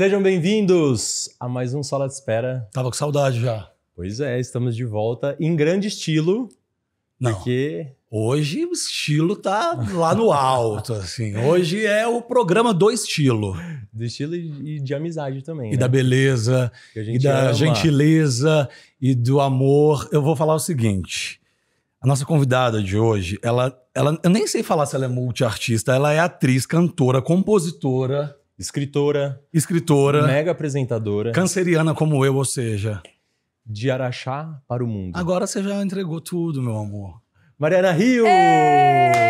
Sejam bem-vindos a mais um Sala de Espera. Tava com saudade já. Pois é, estamos de volta em grande estilo. Não. Porque Hoje o estilo tá lá no alto, assim. Hoje é o programa do estilo. Do estilo e de amizade também. E né? da beleza, e da ama. gentileza, e do amor. Eu vou falar o seguinte: a nossa convidada de hoje, ela, ela, eu nem sei falar se ela é multiartista, ela é atriz, cantora, compositora. Escritora. Escritora. Mega apresentadora. Canceriana como eu, ou seja. De Araxá para o mundo. Agora você já entregou tudo, meu amor. Mariana Rios!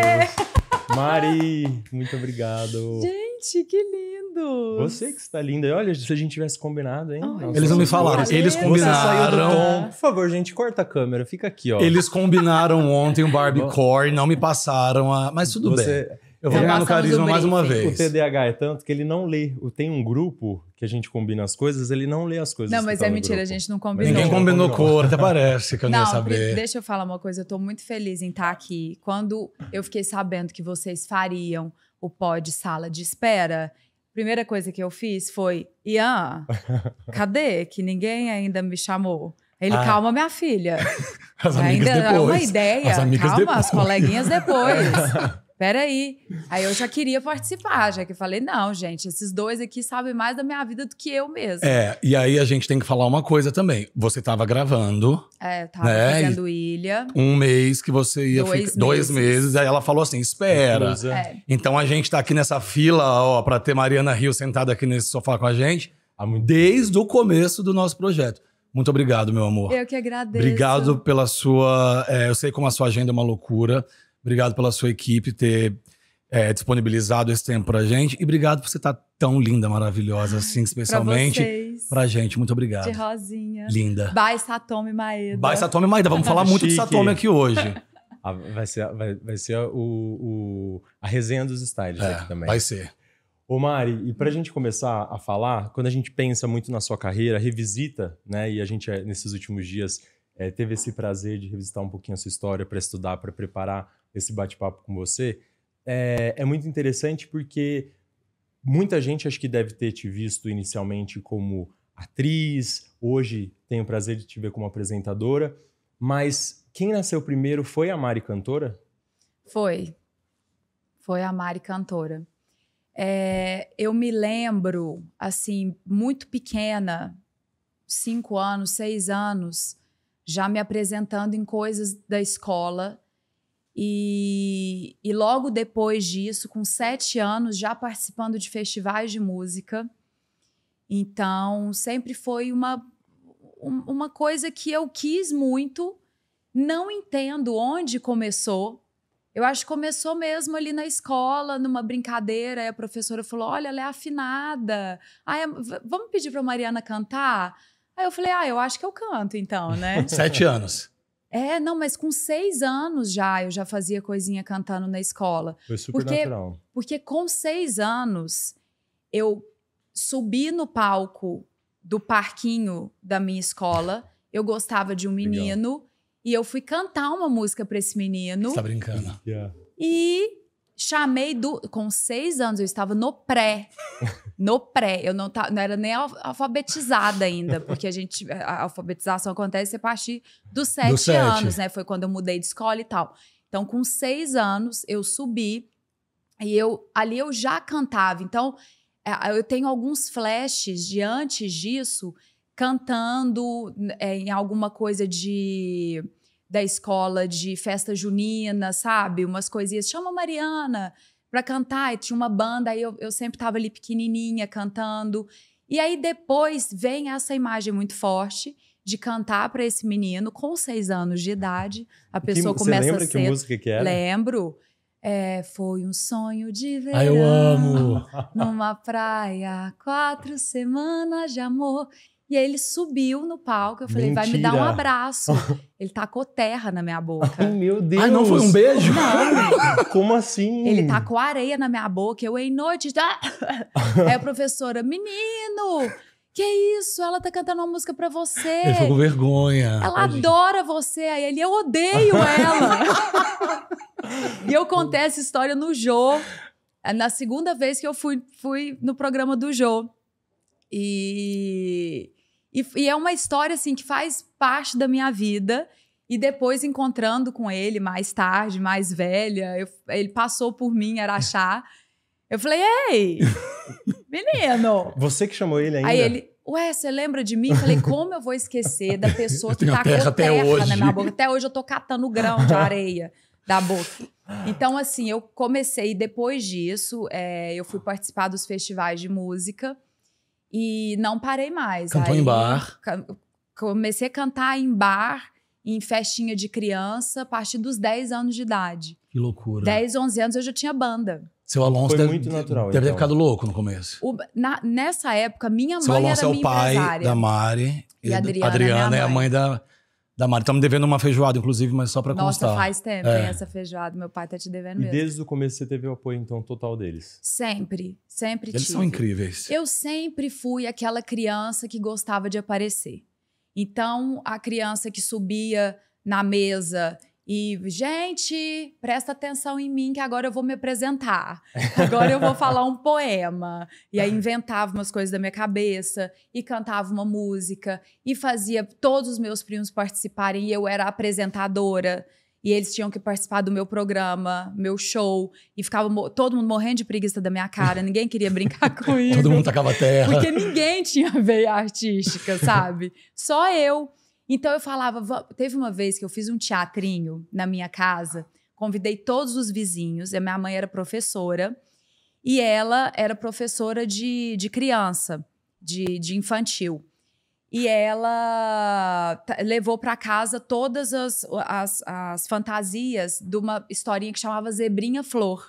Mari, muito obrigado. Gente, que lindo! Você que está linda. Olha, se a gente tivesse combinado, hein? Ai, eles não me falaram, eles combinaram. Por favor, gente, corta a câmera, fica aqui, ó. Eles combinaram ontem o um e não me passaram a. Mas tudo você... bem. Eu vou é, ganhar no carisma mais uma vez. O TDAH é tanto que ele não lê. Tem um grupo que a gente combina as coisas, ele não lê as coisas. Não, mas tá é mentira, grupo. a gente não combinou. Ninguém combinou cor, até parece que eu não, não ia saber. Deixa eu falar uma coisa, eu tô muito feliz em estar tá aqui. Quando eu fiquei sabendo que vocês fariam o de sala de espera, primeira coisa que eu fiz foi: Ian, cadê? Que ninguém ainda me chamou. Ele, ah. calma, minha filha. As ainda é uma ideia. As calma, depois. as coleguinhas depois. peraí. Aí eu já queria participar, já que falei, não, gente, esses dois aqui sabem mais da minha vida do que eu mesmo. É, e aí a gente tem que falar uma coisa também. Você estava gravando. É, eu tava né? fazendo ilha. Um mês que você ia dois ficar. Meses. Dois meses. Aí ela falou assim: espera. É. é. Então a gente está aqui nessa fila, ó, pra ter Mariana Rio sentada aqui nesse sofá com a gente, desde o começo do nosso projeto. Muito obrigado, meu amor. Eu que agradeço. Obrigado pela sua. É, eu sei como a sua agenda é uma loucura. Obrigado pela sua equipe ter é, disponibilizado esse tempo pra gente. E obrigado por você estar tá tão linda, maravilhosa, assim, especialmente. Pra, pra gente, muito obrigado. De Rosinha. Linda. Bye, Satomi Maeda. Bye, Satomi Maeda. Vamos falar muito de Satomi aqui hoje. Ah, vai ser, vai, vai ser o, o, a resenha dos styles é, aqui também. Vai ser. Ô Mari, e para a gente começar a falar, quando a gente pensa muito na sua carreira, revisita, né? E a gente, é, nesses últimos dias, é, teve esse prazer de revisitar um pouquinho a sua história para estudar, para preparar esse bate-papo com você. É, é muito interessante porque muita gente acho que deve ter te visto inicialmente como atriz, hoje tenho o prazer de te ver como apresentadora, mas quem nasceu primeiro foi a Mari Cantora? Foi. Foi a Mari Cantora. É, eu me lembro, assim, muito pequena, cinco anos, seis anos, já me apresentando em coisas da escola e, e logo depois disso, com sete anos, já participando de festivais de música. Então, sempre foi uma, uma coisa que eu quis muito. Não entendo onde começou. Eu acho que começou mesmo ali na escola, numa brincadeira. Aí a professora falou: Olha, ela é afinada. Ah, é, vamos pedir para a Mariana cantar? Aí eu falei: Ah, eu acho que eu canto então, né? Sete anos. É, não, mas com seis anos já eu já fazia coisinha cantando na escola. Foi super porque, natural. Porque com seis anos eu subi no palco do parquinho da minha escola. Eu gostava de um menino Legal. e eu fui cantar uma música para esse menino. Você tá brincando? Yeah. E Chamei do. Com seis anos, eu estava no pré. No pré. Eu não, tá, não era nem alfabetizada ainda, porque a gente. A alfabetização acontece a partir dos sete, do sete. anos, né? Foi quando eu mudei de escola e tal. Então, com seis anos, eu subi e eu ali eu já cantava. Então, é, eu tenho alguns flashes de antes disso, cantando é, em alguma coisa de da escola de festa junina, sabe? Umas coisinhas. Chama a Mariana pra cantar. E tinha uma banda, aí eu, eu sempre tava ali pequenininha cantando. E aí depois vem essa imagem muito forte de cantar para esse menino com seis anos de idade. A pessoa que, começa você lembra a ser. Que música que era? Lembro. É, foi um sonho de verão. Ah, eu amo! Numa praia, quatro semanas de amor. E aí ele subiu no palco. Eu falei, Mentira. vai me dar um abraço. ele tacou terra na minha boca. Ai, meu Deus. Ai, não foi um beijo? Não. Como assim? Ele tacou areia na minha boca. Eu, em noite. Da... aí a professora, menino. Que isso? Ela tá cantando uma música pra você. Ele ficou com vergonha. Ela Ai, adora gente. você. Aí ele, eu odeio ela. e eu contei essa história no Jô. É na segunda vez que eu fui, fui no programa do Jô. E e, e, é uma história assim que faz parte da minha vida. E depois encontrando com ele mais tarde, mais velha, eu, ele passou por mim, Araxá. Eu falei, ei, menino. Você que chamou ele ainda? Aí ele, ué, você lembra de mim? Eu falei, como eu vou esquecer da pessoa que tá terra, terra hoje. na minha boca? Até hoje eu tô catando grão de areia da boca. Então, assim, eu comecei, depois disso, é, eu fui participar dos festivais de música. E não parei mais. Cantou Aí, em bar. Comecei a cantar em bar, em festinha de criança, a partir dos 10 anos de idade. Que loucura. 10, 11 anos eu já tinha banda. Seu Alonso Foi deve, natural, deve então. ter ficado louco no começo. O, na, nessa época, minha Seu mãe Alonso era é o pai da Mari. E, e a Adriana, Adriana é, a mãe, é a mãe da, da Mari. Tá Estamos devendo uma feijoada, inclusive, mas só para constar. Nossa, faz tempo, é. hein, essa feijoada. Meu pai tá te devendo e mesmo. E desde o começo você teve o apoio, então, total deles? Sempre, sempre Eles tive. são incríveis. Eu sempre fui aquela criança que gostava de aparecer. Então, a criança que subia na mesa e, gente, presta atenção em mim que agora eu vou me apresentar. Agora eu vou falar um poema. E aí inventava umas coisas da minha cabeça e cantava uma música e fazia todos os meus primos participarem e eu era apresentadora e eles tinham que participar do meu programa, meu show, e ficava todo mundo morrendo de preguiça da minha cara, ninguém queria brincar comigo. todo mundo tacava terra. Porque ninguém tinha veia artística, sabe? Só eu. Então eu falava, teve uma vez que eu fiz um teatrinho na minha casa, convidei todos os vizinhos, a minha mãe era professora e ela era professora de, de criança, de, de infantil. E ela levou para casa todas as, as, as fantasias de uma historinha que chamava Zebrinha Flor.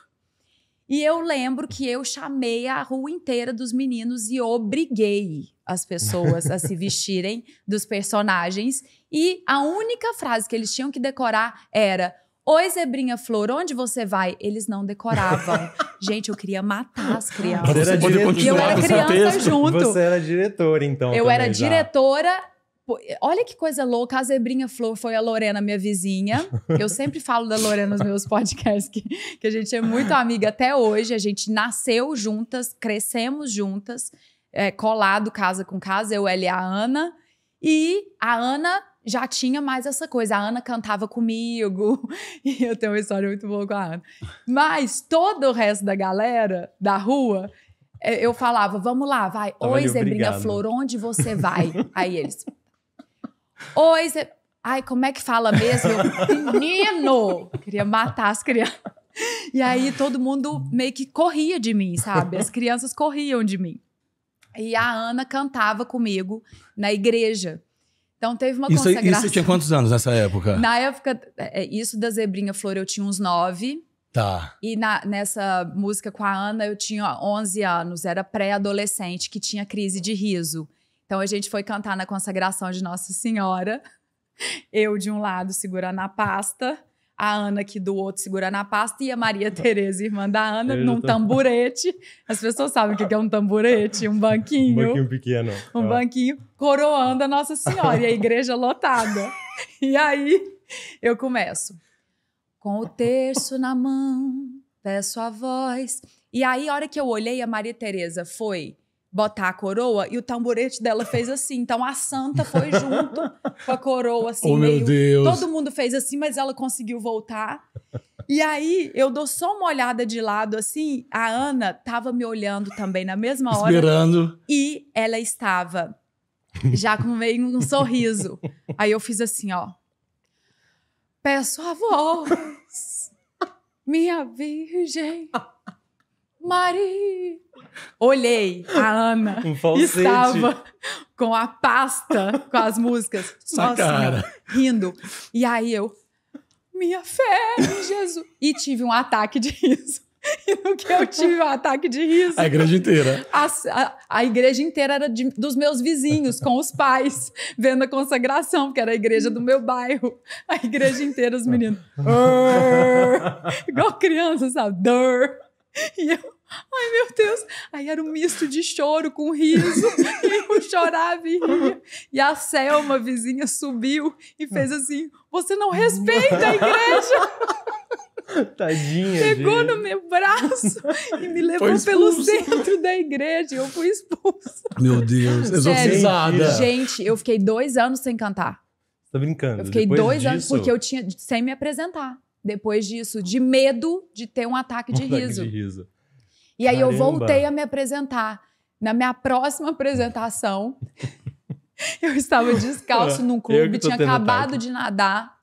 E eu lembro que eu chamei a rua inteira dos meninos e obriguei as pessoas a se vestirem dos personagens. E a única frase que eles tinham que decorar era: Oi, Zebrinha Flor, onde você vai? Eles não decoravam. Gente, eu queria matar as crianças. Você era e eu era criança junto. Você era diretora, então. Eu era já. diretora Olha que coisa louca, a Zebrinha Flor foi a Lorena, minha vizinha. Eu sempre falo da Lorena nos meus podcasts, que, que a gente é muito amiga até hoje. A gente nasceu juntas, crescemos juntas, é, colado casa com casa, eu, ela e a Ana. E a Ana já tinha mais essa coisa. A Ana cantava comigo, e eu tenho uma história muito boa com a Ana. Mas todo o resto da galera da rua é, eu falava, vamos lá, vai. Oi, Zebrinha Flor, onde você vai? Aí eles, Oi, Zé. Ai, como é que fala mesmo? Menino! Queria matar as crianças. E aí todo mundo meio que corria de mim, sabe? As crianças corriam de mim. E a Ana cantava comigo na igreja. Então teve uma isso, consagração. Isso tinha quantos anos nessa época? Na época, é, é, isso da Zebrinha Flor eu tinha uns nove. Tá. E na, nessa música com a Ana eu tinha 11 anos, era pré-adolescente que tinha crise de riso. Então a gente foi cantar na consagração de Nossa Senhora. Eu de um lado segurando a pasta, a Ana aqui do outro segurando a pasta e a Maria Tereza, irmã da Ana, eu num tô... tamburete. As pessoas sabem o que é um tamburete, um banquinho. Um banquinho pequeno. Um é. banquinho coroando a Nossa Senhora e a igreja lotada. E aí eu começo. Com o terço na mão, peço a voz. E aí, a hora que eu olhei, a Maria Tereza foi botar a coroa e o tamborete dela fez assim. Então a santa foi junto com a coroa, assim. Oh, meio... meu Deus! Todo mundo fez assim, mas ela conseguiu voltar. E aí eu dou só uma olhada de lado, assim. A Ana tava me olhando também na mesma hora. Esperando. E ela estava já com meio um sorriso. Aí eu fiz assim, ó. Peço a voz, minha virgem. Mari! Olhei, a Ana um estava com a pasta com as músicas, só assim, rindo. E aí eu, minha fé em Jesus. E tive um ataque de riso. E no que eu tive um ataque de riso. A igreja inteira. A, a, a igreja inteira era de, dos meus vizinhos, com os pais, vendo a consagração, porque era a igreja do meu bairro. A igreja inteira, os meninos. Igual criança, sabe? Durr. E eu, ai meu Deus. Aí era um misto de choro com riso. E eu chorava e ria. E a Selma, a vizinha, subiu e fez ah. assim: Você não respeita a igreja. Tadinha. Pegou gente. no meu braço e me levou pelo centro da igreja. Eu fui expulsa. Meu Deus, exorcizada. Gente, eu fiquei dois anos sem cantar. Tá brincando. Eu fiquei Depois dois disso... anos porque eu tinha sem me apresentar depois disso, de medo de ter um ataque de, um riso. Ataque de riso. E Caramba. aí eu voltei a me apresentar. Na minha próxima apresentação, eu estava descalço é, num clube, tinha acabado ataque. de nadar.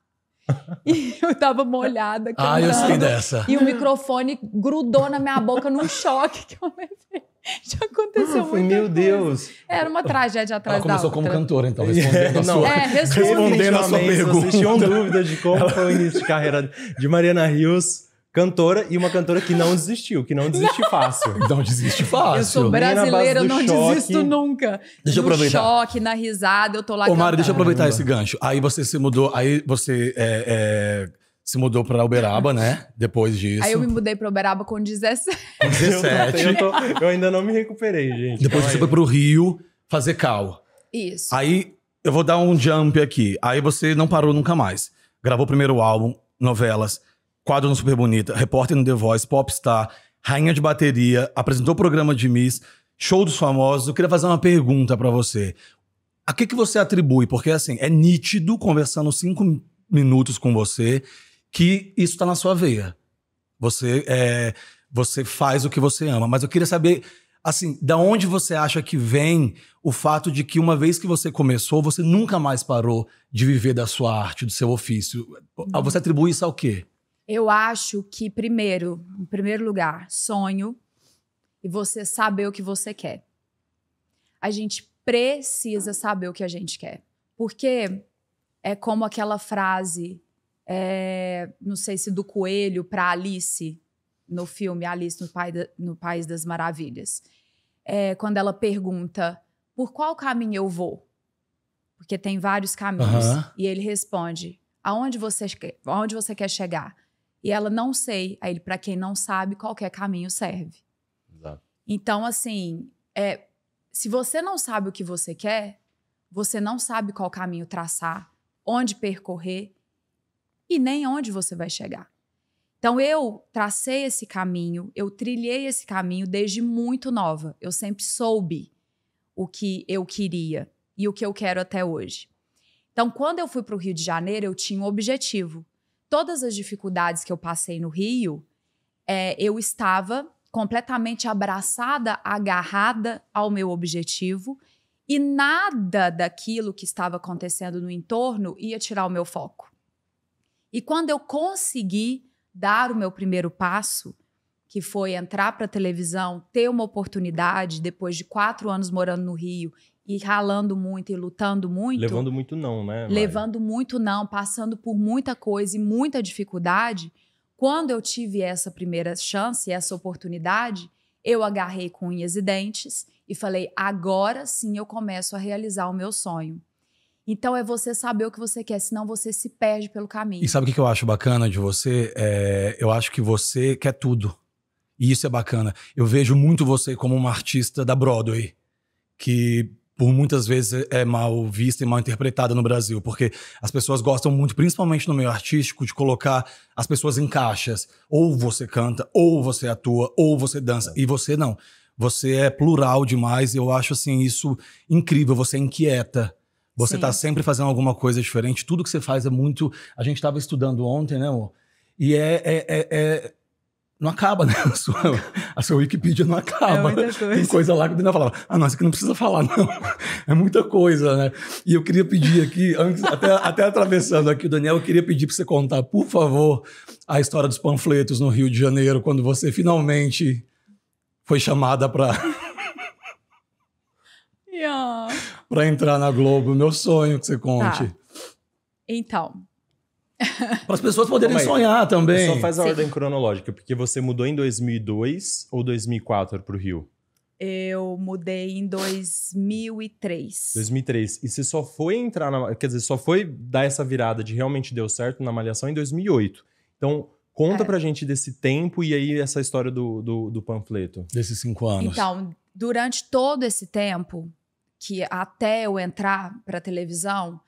E eu tava molhada. ah, eu sei dessa. E o microfone grudou na minha boca num choque que eu levei. Já aconteceu ah, muito. Meu coisa. Deus. Era uma tragédia atrás Ela começou da outra. como cantora, então, respondendo a sua, é, respondendo a sua pergunta. Vocês tinham dúvidas de como foi o início de carreira de Mariana Rios, cantora, e uma cantora que não desistiu, que não desiste não. fácil. Não desiste fácil. Eu sou brasileira, eu não choque. desisto nunca. Deixa eu aproveitar. No choque, na risada, eu tô lá Ô, Mário, deixa eu aproveitar esse gancho. Aí você se mudou, aí você... É, é se mudou para Uberaba, né? Depois disso. Aí eu me mudei para Uberaba com 17. Com 17. eu, tô, eu, ainda não me recuperei, gente. Depois você foi para o Rio fazer cal. Isso. Aí eu vou dar um jump aqui. Aí você não parou nunca mais. Gravou o primeiro álbum, novelas, quadro no Super Bonita, repórter no The Voice, popstar, rainha de bateria, apresentou o programa de Miss, show dos famosos. Eu queria fazer uma pergunta para você. A que, que você atribui? Porque, assim, é nítido conversando cinco minutos com você que isso está na sua veia. Você é, você faz o que você ama. Mas eu queria saber, assim, da onde você acha que vem o fato de que uma vez que você começou, você nunca mais parou de viver da sua arte, do seu ofício? Hum. Você atribui isso ao quê? Eu acho que, primeiro, em primeiro lugar, sonho e você saber o que você quer. A gente precisa saber o que a gente quer. Porque é como aquela frase é, não sei se do coelho para Alice, no filme Alice no, Pai da, no País das Maravilhas. É, quando ela pergunta por qual caminho eu vou? Porque tem vários caminhos. E ele responde: aonde você, aonde você quer chegar? E ela não sei. Aí ele, para quem não sabe, qualquer é caminho serve. Exato. Então, assim, é, se você não sabe o que você quer, você não sabe qual caminho traçar, onde percorrer e nem onde você vai chegar. Então eu tracei esse caminho, eu trilhei esse caminho desde muito nova. Eu sempre soube o que eu queria e o que eu quero até hoje. Então, quando eu fui para o Rio de Janeiro, eu tinha um objetivo. Todas as dificuldades que eu passei no Rio, é, eu estava completamente abraçada, agarrada ao meu objetivo e nada daquilo que estava acontecendo no entorno ia tirar o meu foco. E quando eu consegui dar o meu primeiro passo, que foi entrar para a televisão, ter uma oportunidade depois de quatro anos morando no Rio e ralando muito e lutando muito. Levando muito não, né? Mari? Levando muito não, passando por muita coisa e muita dificuldade. Quando eu tive essa primeira chance, essa oportunidade, eu agarrei com unhas e dentes e falei: agora sim eu começo a realizar o meu sonho. Então é você saber o que você quer, senão você se perde pelo caminho. E sabe o que eu acho bacana de você? É, eu acho que você quer tudo. E isso é bacana. Eu vejo muito você como uma artista da Broadway, que por muitas vezes é, é mal vista e mal interpretada no Brasil, porque as pessoas gostam muito, principalmente no meio artístico, de colocar as pessoas em caixas. Ou você canta, ou você atua, ou você dança. E você não. Você é plural demais. E Eu acho assim isso incrível. Você é inquieta. Você está sempre fazendo alguma coisa diferente. Tudo que você faz é muito. A gente estava estudando ontem, né, amor? E é, é, é, é não acaba, né? A sua, a sua Wikipedia não acaba. É coisa. Tem coisa lá que eu ainda falava, ah, não, isso aqui não precisa falar, não. É muita coisa, né? E eu queria pedir aqui, antes, até, até atravessando aqui o Daniel, eu queria pedir para você contar, por favor, a história dos panfletos no Rio de Janeiro, quando você finalmente foi chamada para para pra entrar na Globo, meu sonho que você tá. conte. Tá. Então. Para as pessoas poderem sonhar também. Só faz a Sim. ordem cronológica, porque você mudou em 2002 ou 2004 para o Rio? Eu mudei em 2003. 2003. E você só foi entrar na. Quer dizer, só foi dar essa virada de realmente deu certo na Malhação em 2008. Então, conta é. pra gente desse tempo e aí essa história do, do, do panfleto. Desses cinco anos. Então, durante todo esse tempo, que até eu entrar para a televisão,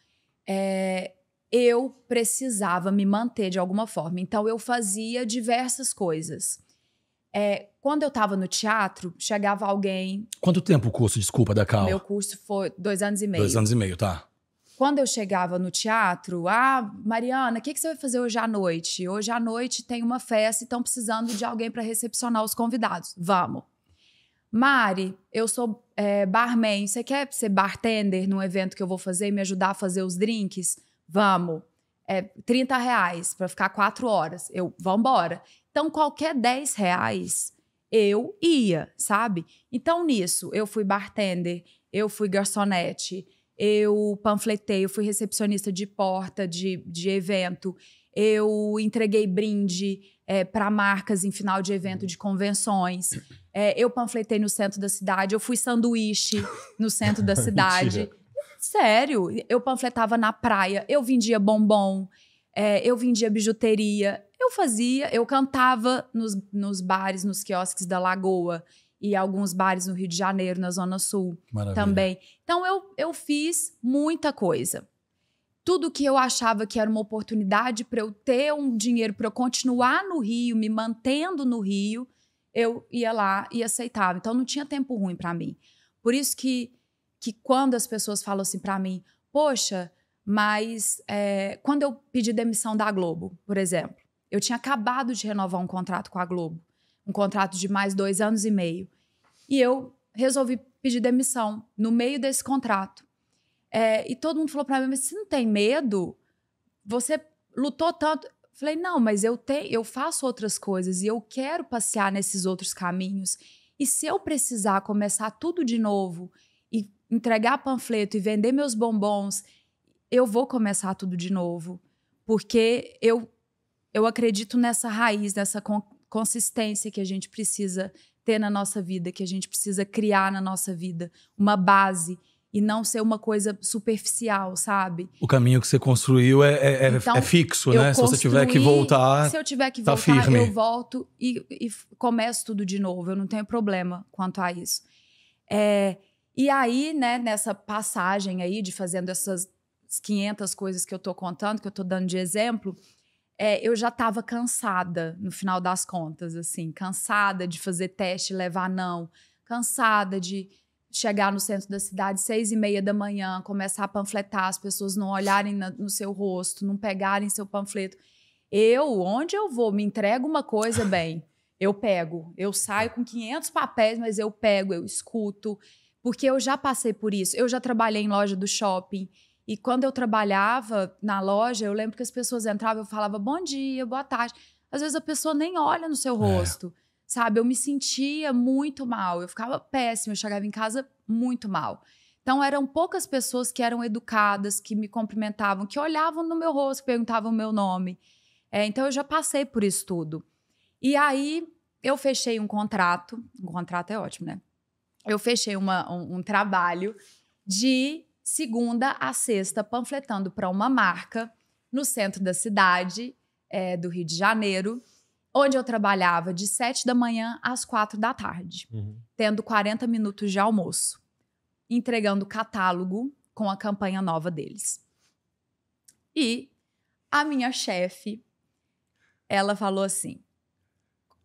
é, eu precisava me manter de alguma forma. Então eu fazia diversas coisas. É, quando eu estava no teatro, chegava alguém. Quanto tempo o curso, desculpa, da Cal? Meu curso foi dois anos e meio. Dois anos e meio, tá. Quando eu chegava no teatro, ah, Mariana, o que, que você vai fazer hoje à noite? Hoje à noite tem uma festa e estão precisando de alguém para recepcionar os convidados. Vamos. Mari, eu sou é, barman, você quer ser bartender num evento que eu vou fazer e me ajudar a fazer os drinks? Vamos. É 30 reais para ficar quatro horas. Eu, vambora. Então, qualquer 10 reais, eu ia, sabe? Então, nisso, eu fui bartender, eu fui garçonete, eu panfletei, eu fui recepcionista de porta de, de evento, eu entreguei brinde é, para marcas em final de evento de convenções. É, eu panfletei no centro da cidade, eu fui sanduíche no centro da cidade. Sério, eu panfletava na praia, eu vendia bombom, é, eu vendia bijuteria, eu fazia, eu cantava nos, nos bares, nos quiosques da Lagoa e alguns bares no Rio de Janeiro, na Zona Sul Maravilha. também. Então eu, eu fiz muita coisa. Tudo que eu achava que era uma oportunidade para eu ter um dinheiro para eu continuar no Rio, me mantendo no Rio, eu ia lá e aceitava. Então não tinha tempo ruim para mim. Por isso que, que quando as pessoas falam assim para mim, poxa, mas é, quando eu pedi demissão da Globo, por exemplo, eu tinha acabado de renovar um contrato com a Globo, um contrato de mais dois anos e meio, e eu resolvi pedir demissão no meio desse contrato. É, e todo mundo falou para mim, mas você não tem medo? Você lutou tanto. Falei, não, mas eu tenho, eu faço outras coisas e eu quero passear nesses outros caminhos. E se eu precisar começar tudo de novo e entregar panfleto e vender meus bombons, eu vou começar tudo de novo, porque eu eu acredito nessa raiz, nessa con consistência que a gente precisa ter na nossa vida, que a gente precisa criar na nossa vida, uma base e não ser uma coisa superficial, sabe? O caminho que você construiu é, é, é então, é fixo, né? Se você tiver que voltar. Se eu tiver que tá voltar, firme. eu volto e, e, começo tudo de novo. Eu não tenho problema quanto a isso. É, e aí, né, nessa passagem aí de fazendo essas 500 coisas que eu tô contando, que eu tô dando de exemplo, é, eu já estava cansada, no final das contas, assim, cansada de fazer teste, e levar não, cansada de chegar no centro da cidade seis e meia da manhã, começar a panfletar, as pessoas não olharem na, no seu rosto, não pegarem seu panfleto. Eu, onde eu vou, me entrego uma coisa bem, eu pego. Eu saio com 500 papéis, mas eu pego, eu escuto, porque eu já passei por isso. Eu já trabalhei em loja do shopping. E quando eu trabalhava na loja, eu lembro que as pessoas entravam, eu falava bom dia, boa tarde. Às vezes a pessoa nem olha no seu é. rosto. É sabe? Eu me sentia muito mal, eu ficava péssima, eu chegava em casa muito mal. Então eram poucas pessoas que eram educadas, que me cumprimentavam, que olhavam no meu rosto, perguntavam o meu nome. É, então eu já passei por isso tudo. E aí eu fechei um contrato, um contrato é ótimo, né? Eu fechei uma, um, um trabalho de segunda a sexta panfletando para uma marca no centro da cidade é, do Rio de Janeiro onde eu trabalhava de 7 da manhã às 4 da tarde, uhum. tendo 40 minutos de almoço, entregando catálogo com a campanha nova deles. E a minha chefe, ela falou assim: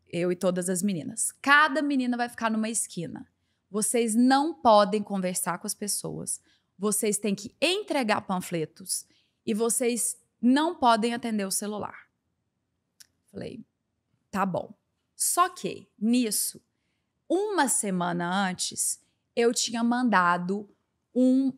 eu e todas as meninas, cada menina vai ficar numa esquina. Vocês não podem conversar com as pessoas, vocês têm que entregar panfletos e vocês não podem atender o celular. Falei, tá bom. Só que nisso, uma semana antes, eu tinha mandado um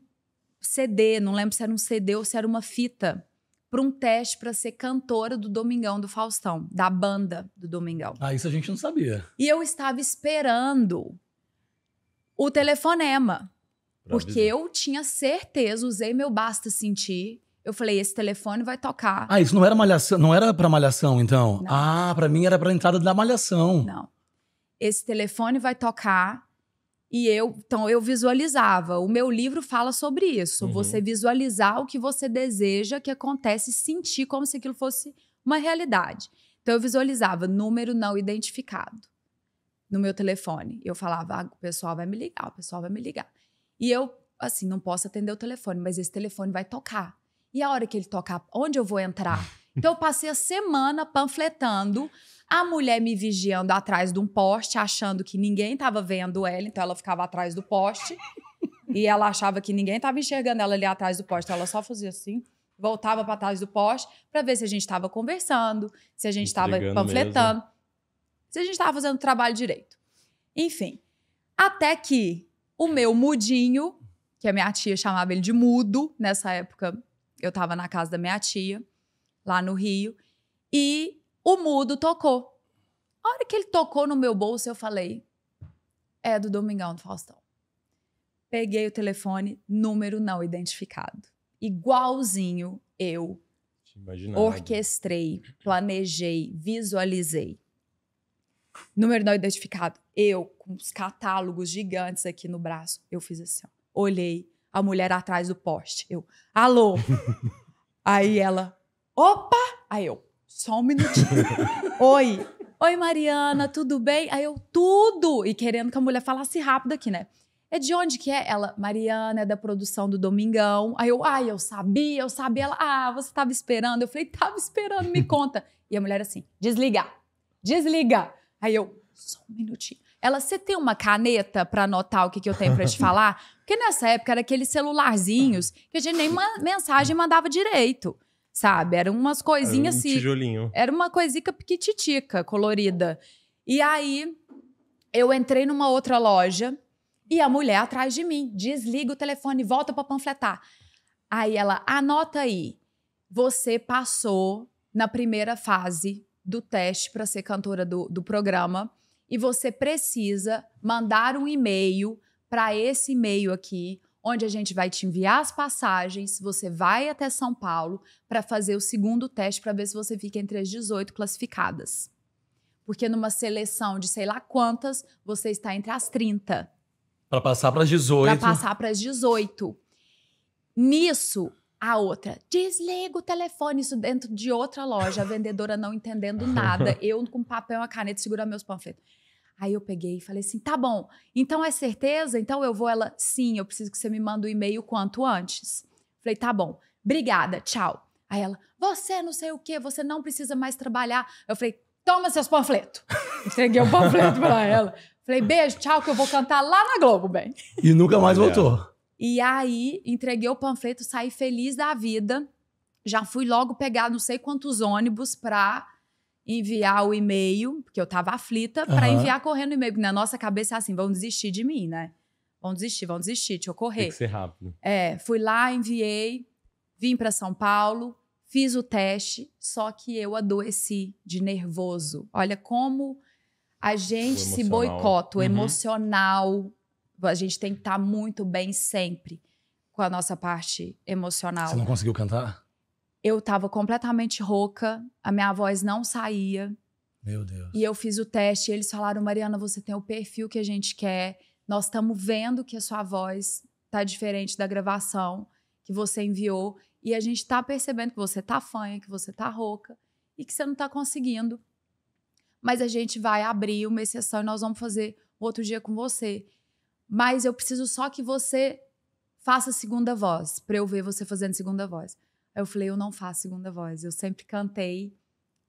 CD, não lembro se era um CD ou se era uma fita, para um teste para ser cantora do Domingão do Faustão, da banda do Domingão. Ah, isso a gente não sabia. E eu estava esperando o telefonema, porque eu tinha certeza, usei meu basta sentir eu falei, esse telefone vai tocar. Ah, isso não era malhação, não era para malhação, então. Não. Ah, para mim era para entrada da malhação. Não. Esse telefone vai tocar e eu, então eu visualizava. O meu livro fala sobre isso. Uhum. Você visualizar o que você deseja que acontece, sentir como se aquilo fosse uma realidade. Então eu visualizava número não identificado no meu telefone. Eu falava, ah, o pessoal vai me ligar, o pessoal vai me ligar. E eu, assim, não posso atender o telefone, mas esse telefone vai tocar. E a hora que ele tocar, onde eu vou entrar? Então eu passei a semana panfletando, a mulher me vigiando atrás de um poste, achando que ninguém estava vendo ela, então ela ficava atrás do poste. e ela achava que ninguém estava enxergando ela ali atrás do poste. Então ela só fazia assim, voltava para trás do poste para ver se a gente estava conversando, se a gente estava panfletando, mesmo. se a gente estava fazendo o trabalho direito. Enfim, até que o meu mudinho, que a minha tia chamava ele de mudo, nessa época eu tava na casa da minha tia, lá no Rio, e o mudo tocou. A hora que ele tocou no meu bolso, eu falei: é do Domingão do Faustão. Peguei o telefone, número não identificado. Igualzinho eu Imaginado. orquestrei, planejei, visualizei. Número não identificado. Eu, com os catálogos gigantes aqui no braço, eu fiz assim: ó. olhei, a mulher atrás do poste. Eu, alô? Aí ela, opa! Aí eu, só um minutinho. Oi. Oi, Mariana, tudo bem? Aí eu, tudo! E querendo que a mulher falasse rápido aqui, né? É de onde que é? Ela, Mariana, é da produção do Domingão. Aí eu, ai, eu sabia, eu sabia. Ela, ah, você tava esperando. Eu falei, tava esperando, me conta. E a mulher assim, desliga, desliga. Aí eu, só um minutinho. Ela, você tem uma caneta para anotar o que, que eu tenho para te falar? Porque nessa época era aqueles celularzinhos que a gente nem uma mensagem mandava direito, sabe? Eram umas coisinhas era um assim. Tijolinho. Era uma coisica piquititica, colorida. E aí eu entrei numa outra loja e a mulher atrás de mim desliga o telefone e volta para panfletar. Aí ela anota aí. Você passou na primeira fase do teste para ser cantora do, do programa e você precisa mandar um e-mail para esse e-mail aqui, onde a gente vai te enviar as passagens, você vai até São Paulo para fazer o segundo teste para ver se você fica entre as 18 classificadas. Porque numa seleção de sei lá quantas, você está entre as 30. Para passar para as 18. Para passar para as 18. Nisso, a outra, desliga o telefone, isso dentro de outra loja, a vendedora não entendendo nada, eu com papel e uma caneta segurando meus panfletos. Aí eu peguei e falei assim: tá bom, então é certeza? Então eu vou. Ela, sim, eu preciso que você me mande o um e-mail quanto antes. Falei: tá bom, obrigada, tchau. Aí ela, você não sei o que, você não precisa mais trabalhar. Eu falei: toma seus panfletos. Entreguei o um panfleto pra ela. Falei: beijo, tchau, que eu vou cantar lá na Globo, bem. E nunca mais é. voltou. E aí entreguei o panfleto, saí feliz da vida. Já fui logo pegar não sei quantos ônibus pra enviar o e-mail, porque eu tava aflita, uhum. para enviar correndo o e-mail. Porque na nossa cabeça é assim: vão desistir de mim, né? Vão desistir, vão desistir, deixa eu correr. Tem que ser rápido. É, fui lá, enviei, vim para São Paulo, fiz o teste, só que eu adoeci de nervoso. Olha como a gente se boicota, o uhum. emocional. A gente tem que estar tá muito bem sempre com a nossa parte emocional. Você não conseguiu cantar? eu estava completamente rouca, a minha voz não saía. Meu Deus. E eu fiz o teste e eles falaram: Mariana, você tem o perfil que a gente quer. Nós estamos vendo que a sua voz tá diferente da gravação que você enviou. E a gente tá percebendo que você tá fanha, que você tá rouca e que você não tá conseguindo. Mas a gente vai abrir uma exceção e nós vamos fazer outro dia com você. Mas eu preciso só que você faça segunda voz, para eu ver você fazendo segunda voz. Aí eu falei, eu não faço segunda voz. Eu sempre cantei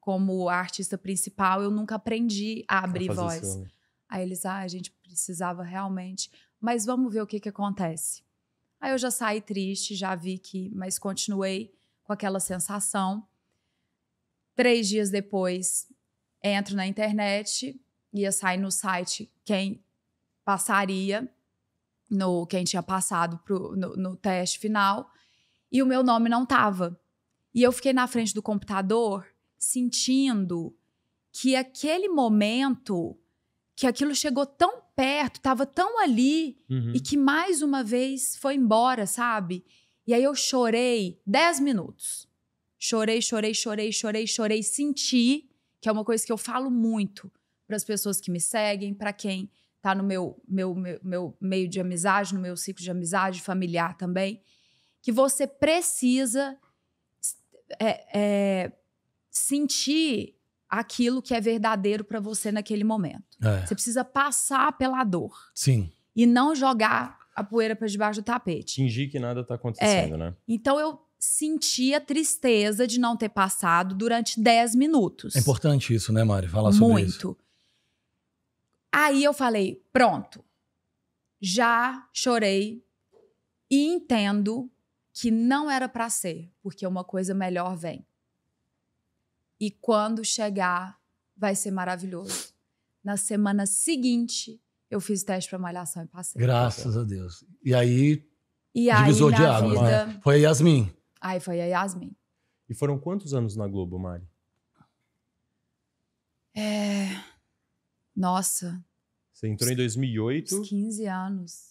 como artista principal, eu nunca aprendi a abrir voz. Isso, Aí eles, ah, a gente precisava realmente, mas vamos ver o que que acontece. Aí eu já saí triste, já vi que, mas continuei com aquela sensação. Três dias depois, entro na internet, ia sair no site quem passaria, no quem tinha passado pro, no, no teste final e o meu nome não tava. E eu fiquei na frente do computador sentindo que aquele momento, que aquilo chegou tão perto, estava tão ali uhum. e que mais uma vez foi embora, sabe? E aí eu chorei dez minutos. Chorei, chorei, chorei, chorei, chorei, senti, que é uma coisa que eu falo muito para as pessoas que me seguem, para quem tá no meu, meu, meu, meu meio de amizade, no meu ciclo de amizade familiar também que você precisa é, é, sentir aquilo que é verdadeiro para você naquele momento. É. Você precisa passar pela dor. Sim. E não jogar a poeira para debaixo do tapete. Fingir que nada está acontecendo, é. né? Então eu senti a tristeza de não ter passado durante 10 minutos. É importante isso, né, Mari? Falar sobre Muito. isso. Muito. Aí eu falei, pronto. Já chorei e entendo que não era para ser, porque uma coisa melhor vem. E quando chegar, vai ser maravilhoso. Na semana seguinte, eu fiz teste para malhação e passei. Graças a Deus. E aí, e divisor aí, de água. É? Vida... Foi a Yasmin. Aí foi a Yasmin. E foram quantos anos na Globo, Mari? É... Nossa. Você entrou em 2008. Uns 15 anos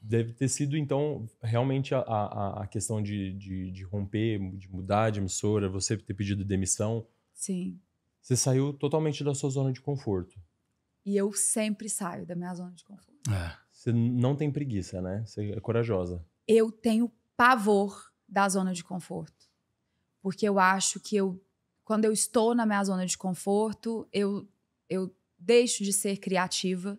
deve ter sido, então, realmente a, a, a questão de, de, de, romper, de mudar de emissora, você ter pedido demissão. Sim. Você saiu totalmente da sua zona de conforto. E eu sempre saio da minha zona de conforto. É. Você não tem preguiça, né? Você é corajosa. Eu tenho pavor da zona de conforto. Porque eu acho que eu, quando eu estou na minha zona de conforto, eu, eu deixo de ser criativa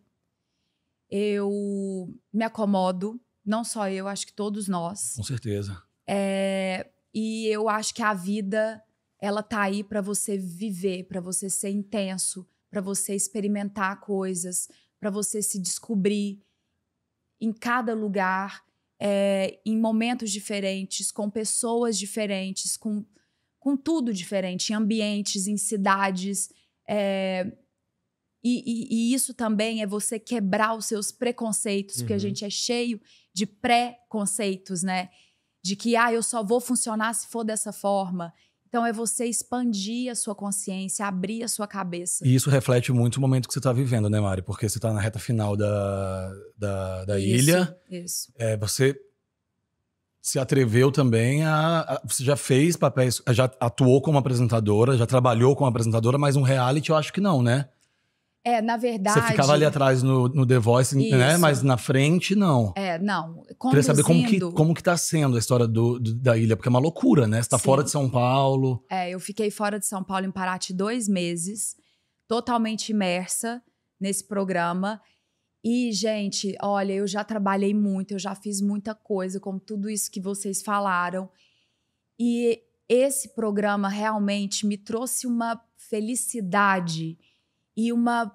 eu me acomodo, não só eu, acho que todos nós. Com certeza. É, e eu acho que a vida ela tá aí para você viver, para você ser intenso, para você experimentar coisas, para você se descobrir em cada lugar, é, em momentos diferentes, com pessoas diferentes, com, com tudo diferente, em ambientes, em cidades. É, e, e, e isso também é você quebrar os seus preconceitos, uhum. porque a uhum. gente é cheio de preconceitos, né? De que, ah, eu só vou funcionar se for dessa forma. Então é você expandir a sua consciência, abrir a sua cabeça. E isso reflete muito o momento que você está vivendo, né, Mari? Porque você está na reta final da, da, da isso, ilha. Isso. É, você se atreveu também a, a, Você já fez papéis. Já atuou como apresentadora, já trabalhou como apresentadora, mas um reality eu acho que não, né? É, na verdade. Você ficava ali atrás no, no The Voice, né? isso. né? Mas na frente, não. É, não. Conduzindo... Queria saber como que, como que tá sendo a história do, do da ilha, porque é uma loucura, né? Você tá Sim. fora de São Paulo. É, eu fiquei fora de São Paulo em Paraty dois meses, totalmente imersa nesse programa. E, gente, olha, eu já trabalhei muito, eu já fiz muita coisa, como tudo isso que vocês falaram. E esse programa realmente me trouxe uma felicidade e uma,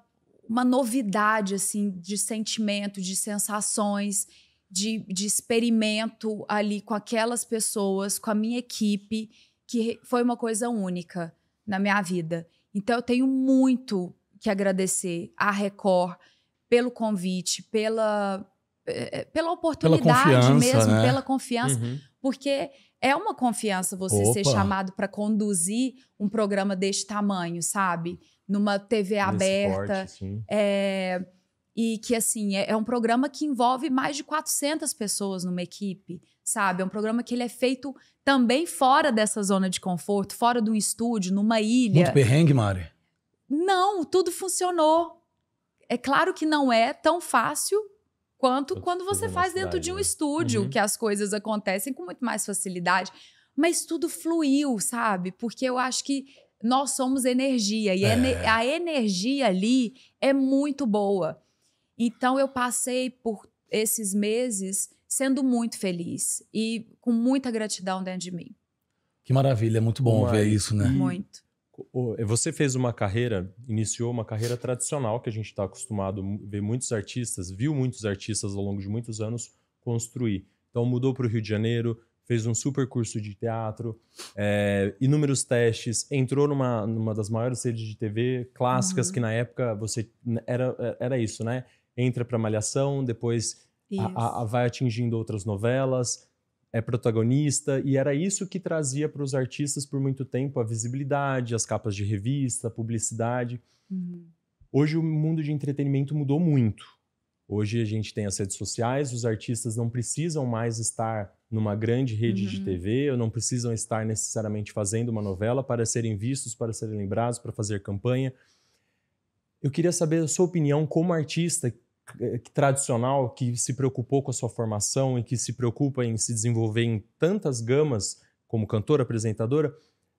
uma novidade, assim, de sentimento, de sensações, de, de experimento ali com aquelas pessoas, com a minha equipe, que foi uma coisa única na minha vida. Então, eu tenho muito que agradecer à Record pelo convite, pela, eh, eh, pela oportunidade pela mesmo, né? pela confiança, uhum. porque é uma confiança você Opa. ser chamado para conduzir um programa deste tamanho, sabe? Numa TV Nesse aberta. Porte, é, e que, assim, é, é, um programa que envolve mais de 400 pessoas numa equipe, sabe? É um programa que ele é feito também fora dessa zona de conforto, fora de um estúdio, numa ilha. Muito perrengue, Mari. Não, tudo funcionou. É claro que não é tão fácil quanto quando você faz dentro de um né? estúdio, uhum. que as coisas acontecem com muito mais facilidade. Mas tudo fluiu, sabe? Porque eu acho que nós somos energia e é. a energia ali é muito boa. Então eu passei por esses meses sendo muito feliz e com muita gratidão dentro de mim. Que maravilha, é muito bom Uai. ver isso, né? Muito. É, você fez uma carreira, iniciou uma carreira tradicional que a gente está acostumado a ver muitos artistas, viu muitos artistas ao longo de muitos anos construir. Então mudou para o Rio de Janeiro, fez um super curso de teatro, é, inúmeros testes, entrou numa, numa das maiores redes de TV clássicas, uhum. que na época você né, era, era isso, né? Entra para Malhação, depois a, a, a vai atingindo outras novelas, é protagonista, e era isso que trazia para os artistas por muito tempo a visibilidade, as capas de revista, a publicidade. Uhum. Hoje o mundo de entretenimento mudou muito. Hoje a gente tem as redes sociais, os artistas não precisam mais estar numa grande rede uhum. de TV, ou não precisam estar necessariamente fazendo uma novela para serem vistos, para serem lembrados, para fazer campanha. Eu queria saber a sua opinião como artista tradicional que se preocupou com a sua formação e que se preocupa em se desenvolver em tantas gamas como cantora, apresentadora,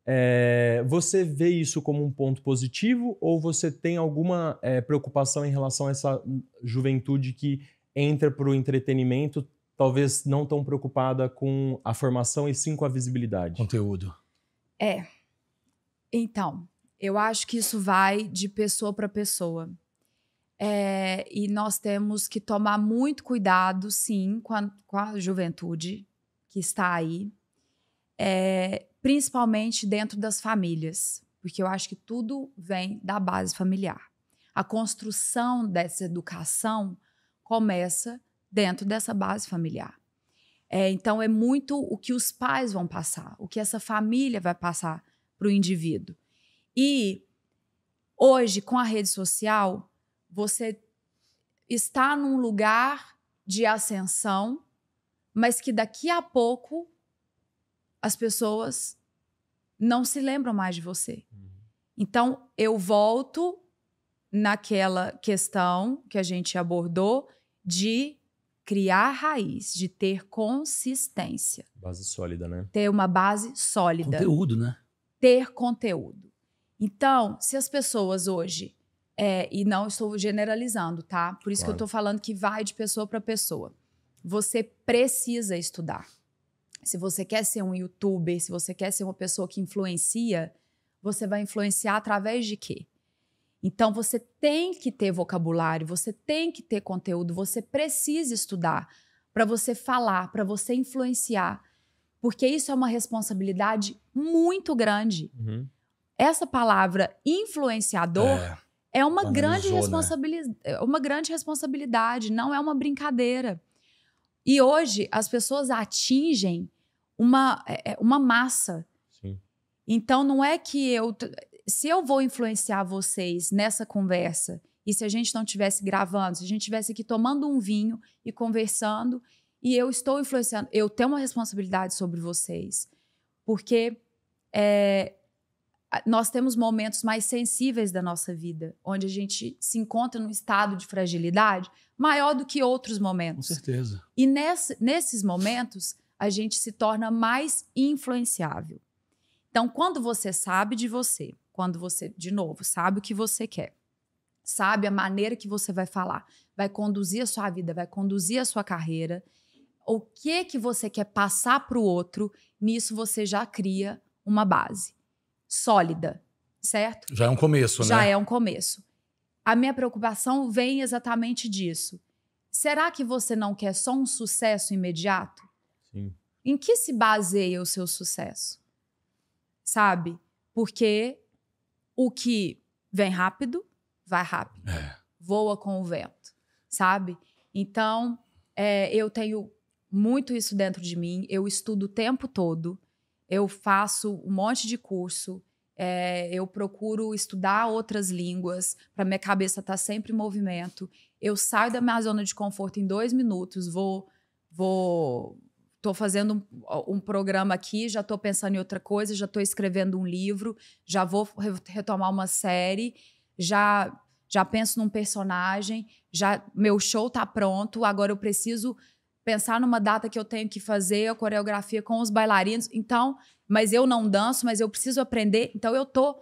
é, você vê isso como um ponto positivo ou você tem alguma é, preocupação em relação a essa juventude que entra para o entretenimento, talvez não tão preocupada com a formação e sim com a visibilidade? Conteúdo. É. Então, eu acho que isso vai de pessoa para pessoa. É, e nós temos que tomar muito cuidado, sim, com a, com a juventude que está aí, é, principalmente dentro das famílias, porque eu acho que tudo vem da base familiar. A construção dessa educação começa dentro dessa base familiar. É, então, é muito o que os pais vão passar, o que essa família vai passar para o indivíduo. E hoje, com a rede social, você está num lugar de ascensão, mas que daqui a pouco as pessoas não se lembram mais de você. Uhum. Então, eu volto naquela questão que a gente abordou de criar raiz, de ter consistência. Base sólida, né? Ter uma base sólida. Conteúdo, né? Ter conteúdo. Então, se as pessoas hoje é, e não estou generalizando, tá? Por isso claro. que eu estou falando que vai de pessoa para pessoa. Você precisa estudar. Se você quer ser um youtuber, se você quer ser uma pessoa que influencia, você vai influenciar através de quê? Então você tem que ter vocabulário, você tem que ter conteúdo, você precisa estudar para você falar, para você influenciar, porque isso é uma responsabilidade muito grande. Uhum. Essa palavra influenciador é é uma, grande, responsabilidade, né? É uma grande responsabilidade, não é uma brincadeira. E hoje as pessoas atingem uma, é, é, uma massa. Sim. Então não é que eu. Se eu vou influenciar vocês nessa conversa, e se a gente não tivesse gravando, se a gente tivesse aqui tomando um vinho e conversando, e eu estou influenciando, eu tenho uma responsabilidade sobre vocês. Porque é, nós temos momentos mais sensíveis da nossa vida, onde a gente se encontra num estado de fragilidade maior do que outros momentos. Com certeza. E nesse, nesses momentos, a gente se torna mais influenciável. Então, quando você sabe de você, quando você, de novo, sabe o que você quer, sabe a maneira que você vai falar, vai conduzir a sua vida, vai conduzir a sua carreira, o que que você quer passar para o outro, nisso você já cria uma base sólida, certo? Já é um começo, Já né? Já é um começo. A minha preocupação vem exatamente disso. Será que você não quer só um sucesso imediato? Sim. Em que se baseia o seu sucesso? Sabe? Porque o que vem rápido, vai rápido. É. Voa com o vento, sabe? Então, é, eu tenho muito isso dentro de mim. Eu estudo o tempo todo eu faço um monte de curso, é, eu procuro estudar outras línguas para minha cabeça estar tá sempre em movimento. Eu saio da minha zona de conforto em dois minutos, vou, vou, estou fazendo um, um programa aqui, já estou pensando em outra coisa, já estou escrevendo um livro, já vou re retomar uma série, já já penso num personagem, já meu show está pronto, agora eu preciso pensar numa data que eu tenho que fazer a coreografia com os bailarinos. Então, mas eu não danço, mas eu preciso aprender. Então, eu tô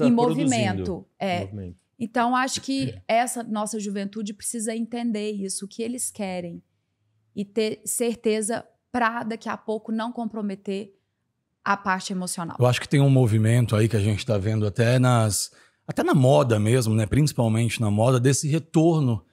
em movimento. É. movimento. Então, acho que essa nossa juventude precisa entender isso, o que eles querem. E ter certeza para daqui a pouco não comprometer a parte emocional. Eu acho que tem um movimento aí que a gente está vendo até nas até na moda mesmo, né? Principalmente na moda desse retorno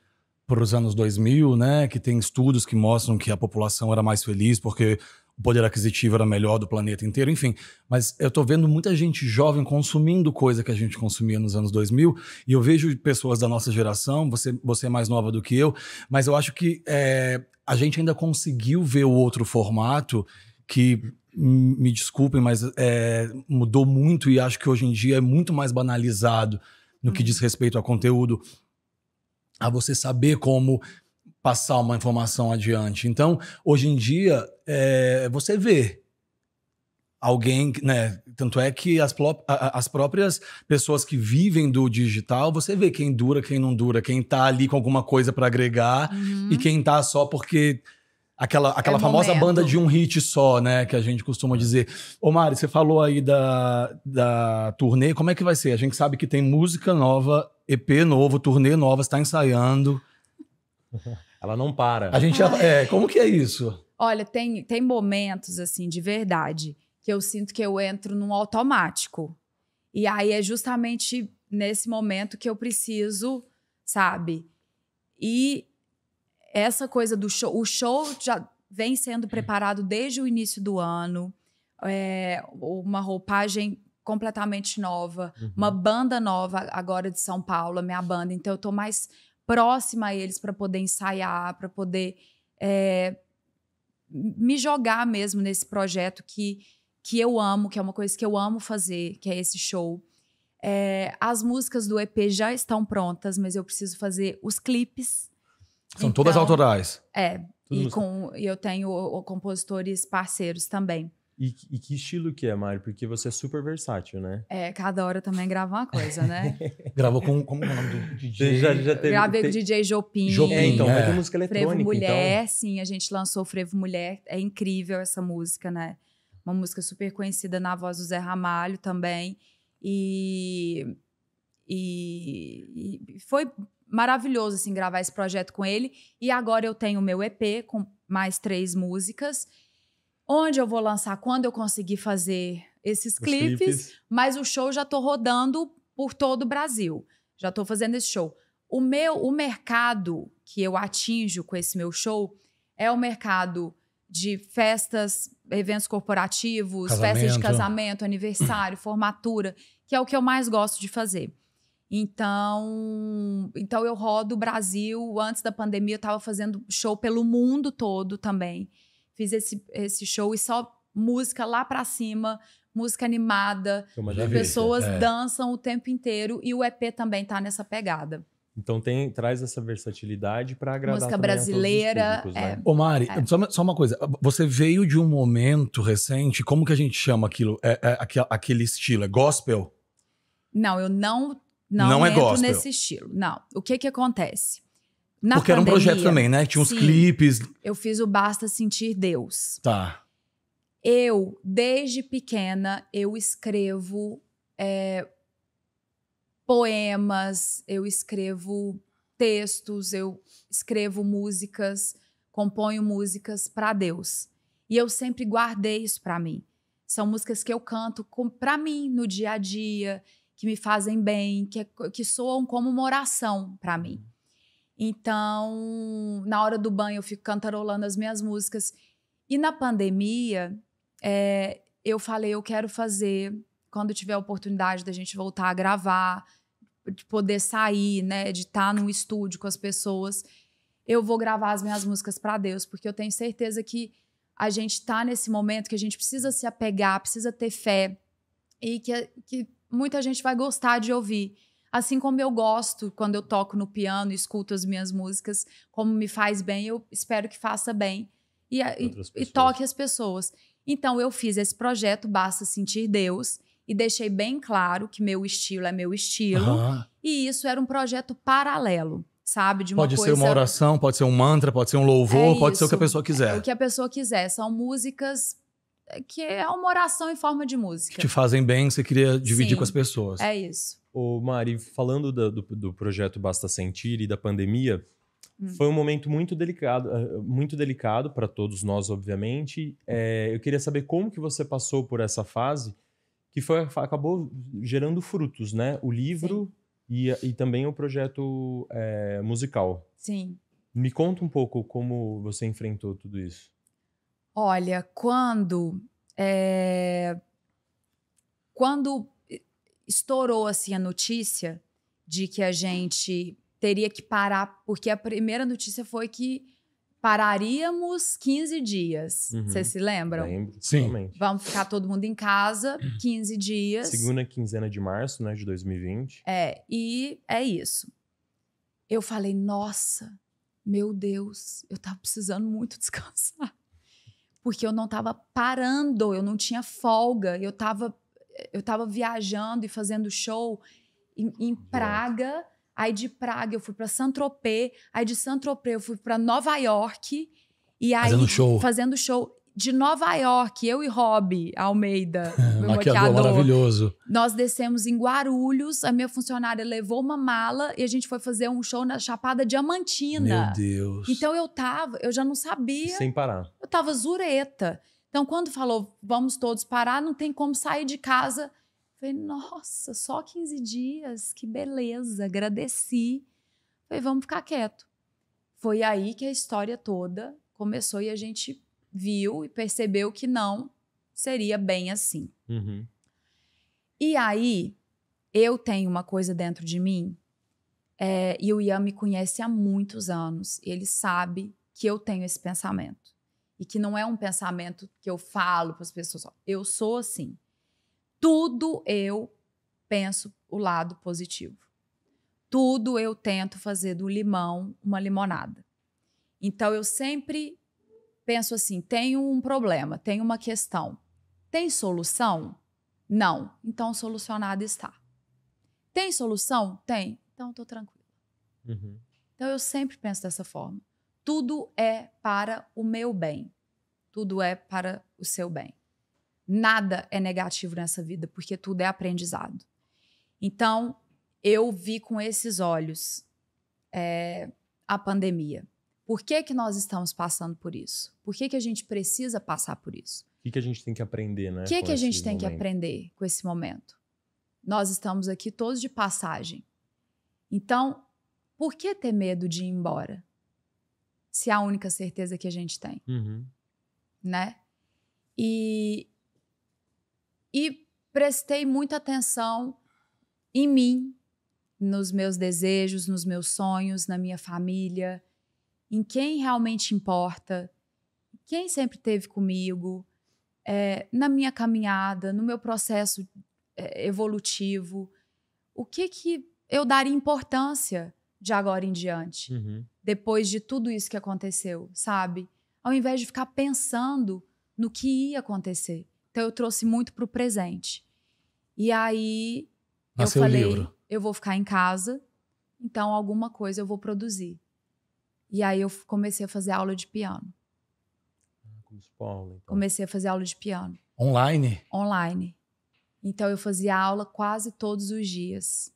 para os anos 2000, né, que tem estudos que mostram que a população era mais feliz porque o poder aquisitivo era melhor do planeta inteiro, enfim. Mas eu tô vendo muita gente jovem consumindo coisa que a gente consumia nos anos 2000, e eu vejo pessoas da nossa geração, você, você é mais nova do que eu, mas eu acho que é, a gente ainda conseguiu ver o outro formato que me desculpem, mas é, mudou muito e acho que hoje em dia é muito mais banalizado no que diz uhum. respeito a conteúdo a você saber como passar uma informação adiante. Então, hoje em dia, é, você vê alguém, né? Tanto é que as, as, próprias pessoas que vivem do digital, você vê quem dura, quem não dura, quem tá ali com alguma coisa para agregar uhum. e quem tá só porque Aquela, aquela é famosa momento. banda de um hit só, né? Que a gente costuma dizer. Ô, Mari, você falou aí da, da turnê. Como é que vai ser? A gente sabe que tem música nova, EP novo, turnê nova, está ensaiando. Ela não para. A gente. É, como que é isso? Olha, tem, tem momentos, assim, de verdade, que eu sinto que eu entro num automático. E aí é justamente nesse momento que eu preciso, sabe? E essa coisa do show, o show já vem sendo uhum. preparado desde o início do ano, é, uma roupagem completamente nova, uhum. uma banda nova agora de São Paulo, a minha banda, então eu tô mais próxima a eles para poder ensaiar, para poder é, me jogar mesmo nesse projeto que, que eu amo, que é uma coisa que eu amo fazer, que é esse show. É, as músicas do EP já estão prontas, mas eu preciso fazer os clipes são então, todas autorais. É. Tudo e com, eu tenho compositores parceiros também. E, e, que estilo que é, Mário? Porque você é super versátil, né? É, cada hora eu também gravo uma coisa, né? Gravou com como é o nome do DJ? Já, já teve, Gravei com o DJ Jopim. Jopim, é, então, é. vai é ter música eletrônica, Frevo Mulher, então. sim, a gente lançou Frevo Mulher. É incrível essa música, né? Uma música super conhecida na voz do Zé Ramalho também. E e, e, foi maravilhoso assim gravar esse projeto com ele. E agora eu tenho o meu EP com mais três músicas, onde eu vou lançar quando eu conseguir fazer esses clipes, clipes, mas o show já tô rodando por todo o Brasil. Já tô fazendo esse show. O meu o mercado que eu atinjo com esse meu show é o mercado de festas, eventos corporativos, casamento. festas de casamento, aniversário, formatura, que é o que eu mais gosto de fazer. Então, então eu rodo o Brasil. Antes da pandemia, eu estava fazendo show pelo mundo todo também. Fiz esse, esse show e só música lá para cima, música animada. As pessoas é. dançam o tempo inteiro e o EP também tá nessa pegada. Então tem, traz essa versatilidade para agradar música brasileira. O né? é, né? Mari, é. só, só, uma coisa. Você veio de um momento recente. Como que a gente chama aquilo? É, é aquele, aquele estilo? É gospel? Não, eu não não, não é gospel. nesse estilo. Não. O que que acontece? Na Porque pandemia, era um projeto também, né? Tinha uns sim, clipes. Eu fiz o Basta Sentir Deus. Tá. Eu, desde pequena, eu escrevo é, poemas, eu escrevo textos, eu escrevo músicas, componho músicas para Deus. E eu sempre guardei isso para mim. São músicas que eu canto para mim no dia a dia que me fazem bem, que, é que soam como uma oração para mim. Uhum. Então, na hora do banho, eu fico cantarolando as minhas músicas. E na pandemia, é, eu falei: eu quero fazer, quando tiver a oportunidade da gente voltar a gravar, de poder sair, né, de estar tá num estúdio com as pessoas, eu vou gravar as minhas músicas para Deus, porque eu tenho certeza que a gente está nesse momento que a gente precisa se apegar, precisa ter fé e que, que muita gente vai gostar de ouvir. Assim como eu gosto quando eu toco no piano, escuto as minhas músicas, como me faz bem, eu espero que faça bem e, e, e toque as pessoas. Então eu fiz esse projeto Basta Sentir Deus e deixei bem claro que meu estilo é meu estilo. Uhum. E isso era um projeto paralelo, sabe? De uma pode coisa... ser uma oração, pode ser um mantra, pode ser um louvor, é pode isso. ser o que a pessoa quiser. É o que a pessoa quiser. São músicas que é uma oração em forma de música. Que te fazem bem, você queria dividir Sim, com as pessoas. É isso. Ô, Mari, falando do, do projeto Basta Sentir e da pandemia, hum. foi um momento muito delicado, ah, muito delicado para todos nós, obviamente. É, eu queria saber como que você passou por essa fase que foi, acabou gerando frutos, né? O livro e, e, também o projeto é, musical. Sim. Me conta um pouco como você enfrentou tudo isso. Olha, quando é, quando estourou assim a notícia de que a gente teria que parar, porque a primeira notícia foi que pararíamos 15 dias. Uhum. Vocês uhum. se lembram? Lembro. Sim. Totalmente. Vamos ficar todo mundo em casa 15 dias. Segunda quinzena de março, né, de 2020. É, e é isso. Eu falei, nossa, meu Deus, eu tava precisando muito descansar porque eu não estava parando, eu não tinha folga, eu estava eh, eu tava viajando e fazendo show em, em Praga, aí de Praga eu fui para Saint-Tropez, aí de Saint-Tropez eu fui para Nova York e aí fazendo show. fazendo show de Nova York, eu e Rob Almeida, meu maquiador, maquiador, maravilhoso. Nós descemos em Guarulhos, a minha funcionária levou uma mala e a gente foi fazer um show na Chapada Diamantina. Meu Deus. Então eu tava, eu já não sabia. Sem parar. Eu tava zureta. Então quando falou, vamos todos parar, não tem como sair de casa. Eu falei, nossa, só 15 dias, que beleza, agradeci. Eu falei, vamos ficar quieto. Foi aí que a história toda começou e a gente viu e percebeu que não seria bem assim. Uhum. E aí, eu tenho uma coisa dentro de mim, é, e o Ian me conhece há muitos anos, ele sabe que eu tenho esse pensamento. E que não é um pensamento que eu falo para as pessoas, eu sou assim. Tudo eu penso o lado positivo. Tudo eu tento fazer do limão uma limonada. Então eu sempre penso assim: tem um problema, tem uma questão. Tem solução? Não. Então, solucionada está. Tem solução? Tem. Então, estou tranquila. Uhum. Então, eu sempre penso dessa forma. Tudo é para o meu bem. Tudo é para o seu bem. Nada é negativo nessa vida, porque tudo é aprendizado. Então, eu vi com esses olhos é, a pandemia. Por que, que nós estamos passando por isso? Por que, que a gente precisa passar por isso? O que, que a gente tem que aprender, né? O que, que a gente tem momento? que aprender com esse momento? Nós estamos aqui todos de passagem. Então, por que ter medo de ir embora? Se é a única certeza que a gente tem. Uhum. Né? E, e prestei muita atenção em mim, nos meus desejos, nos meus sonhos, na minha família, em quem realmente importa, quem sempre teve comigo, é, na minha caminhada, no meu processo é, evolutivo, o que que eu daria importância de agora em diante, uhum. depois de tudo isso que aconteceu, sabe? Ao invés de ficar pensando no que ia acontecer. Então eu trouxe muito para o presente. E aí Nasceu eu falei, eu vou ficar em casa, então alguma coisa eu vou produzir. E aí eu comecei a fazer aula de piano. Ah, então? Comecei a fazer aula de piano. Online? Online. Então eu fazia aula quase todos os dias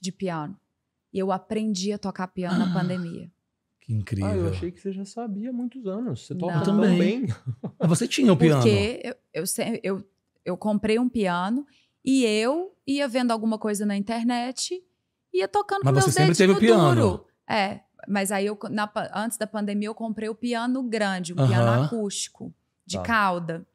de piano. E eu aprendi a tocar piano ah, na pandemia. Que incrível. Ah, eu achei que você já sabia há muitos anos. Você toca também Mas Você tinha o piano? Porque eu, eu, eu, eu comprei um piano e eu ia vendo alguma coisa na internet, ia tocando Mas com meus dedos no piano. duro. É, mas aí, eu, na, antes da pandemia, eu comprei o piano grande, um piano acústico, de tá. cauda.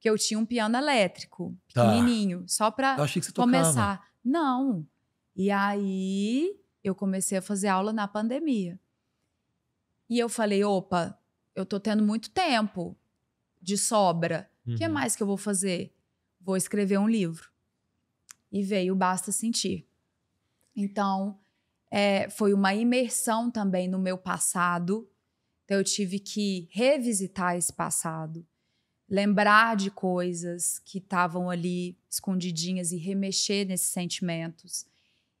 Que eu tinha um piano elétrico, tá. pequenininho, tá. só pra começar. Tocava. Não. E aí, eu comecei a fazer aula na pandemia. E eu falei, opa, eu tô tendo muito tempo de sobra. O uhum. que mais que eu vou fazer? Vou escrever um livro. E veio Basta Sentir. Então, é, foi uma imersão também no meu passado. Então, eu tive que revisitar esse passado, lembrar de coisas que estavam ali escondidinhas e remexer nesses sentimentos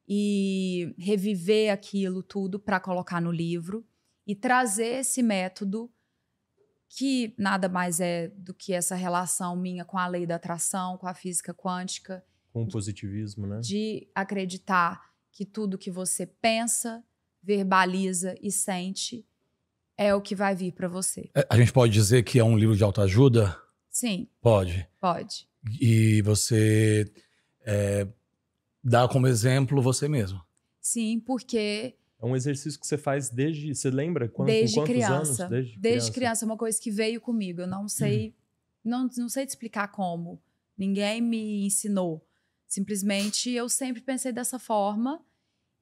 e reviver aquilo tudo para colocar no livro e trazer esse método que nada mais é do que essa relação minha com a lei da atração, com a física quântica, com o positivismo, né? De acreditar que tudo que você pensa, verbaliza e sente é o que vai vir para você. É, a gente pode dizer que é um livro de autoajuda? Sim. Pode. Pode. E você é, dá como exemplo você mesmo. Sim, porque é um exercício que você faz desde. Você lembra quando, desde criança, Desde, desde criança. é uma coisa que veio comigo. Eu não sei, uhum. não, não sei te explicar como. Ninguém me ensinou. Simplesmente eu sempre pensei dessa forma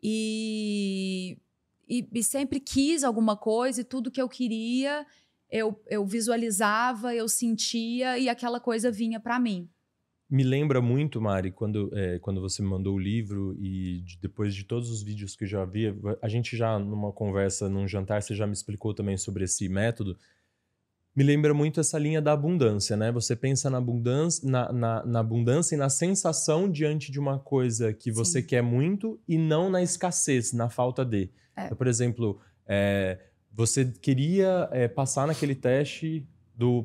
e, e, e sempre quis alguma coisa e tudo que eu queria eu, eu visualizava, eu sentia e aquela coisa vinha para mim. Me lembra muito, Mari, quando, é, quando você me mandou o livro e de, depois de todos os vídeos que eu já vi, a gente já numa conversa, num jantar, você já me explicou também sobre esse método me lembra muito essa linha da abundância, né? Você pensa na abundância, na, na, na abundância e na sensação diante de uma coisa que você Sim. quer muito e não na escassez, na falta de. É. Então, por exemplo, é, você queria é, passar naquele teste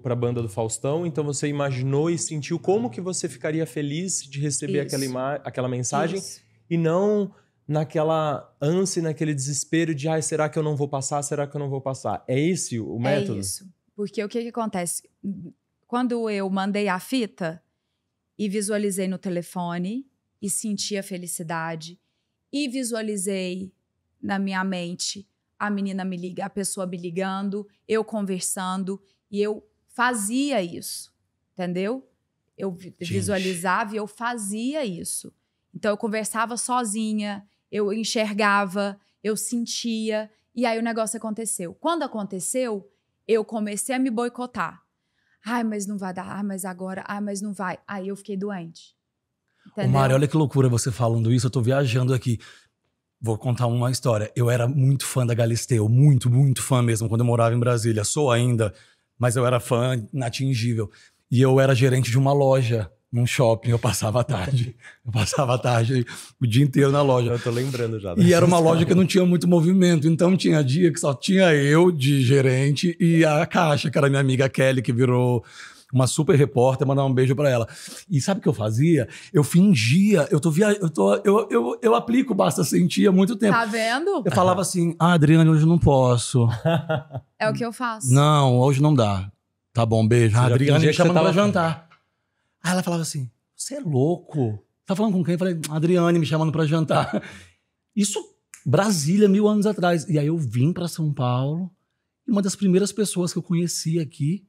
para a banda do Faustão, então você imaginou e sentiu como que você ficaria feliz de receber aquela, aquela mensagem Isso. e não naquela ânsia, naquele desespero de ah será que eu não vou passar? Será que eu não vou passar? É esse o é método? É isso. Porque o que, que acontece? Quando eu mandei a fita e visualizei no telefone e senti a felicidade e visualizei na minha mente a menina me liga, a pessoa me ligando, eu conversando e eu fazia isso, entendeu? Eu Gente. visualizava e eu fazia isso. Então eu conversava sozinha, eu enxergava, eu sentia e aí o negócio aconteceu. Quando aconteceu, eu comecei a me boicotar. Ai, mas não vai dar. Ai, mas agora. Ai, mas não vai. Aí eu fiquei doente. O Ô olha que loucura você falando isso. Eu tô viajando aqui. Vou contar uma história. Eu era muito fã da Galisteu. Muito, muito fã mesmo. Quando eu morava em Brasília. Sou ainda, mas eu era fã inatingível. E eu era gerente de uma loja num shopping, eu passava a tarde. Eu passava a tarde o dia inteiro na loja. Eu tô lembrando já. Né? E era uma loja que não tinha muito movimento, então tinha dia que só tinha eu de gerente e a Caixa, que era minha amiga Kelly, que virou uma super repórter, mandar um beijo para ela. E sabe o que eu fazia? Eu fingia, eu tô via, eu tô eu, eu, eu aplico basta sentir há muito tempo. Tá vendo? Eu falava assim: "Ah, Adriana hoje não posso". É o que eu faço. Não, hoje não dá. Tá bom, beijo. Adriana já me chama jantar. Aí ela falava assim: Você é louco? Tá falando com quem? Eu falei: Adriane me chamando para jantar. Isso, Brasília, mil anos atrás. E aí eu vim para São Paulo. E uma das primeiras pessoas que eu conheci aqui,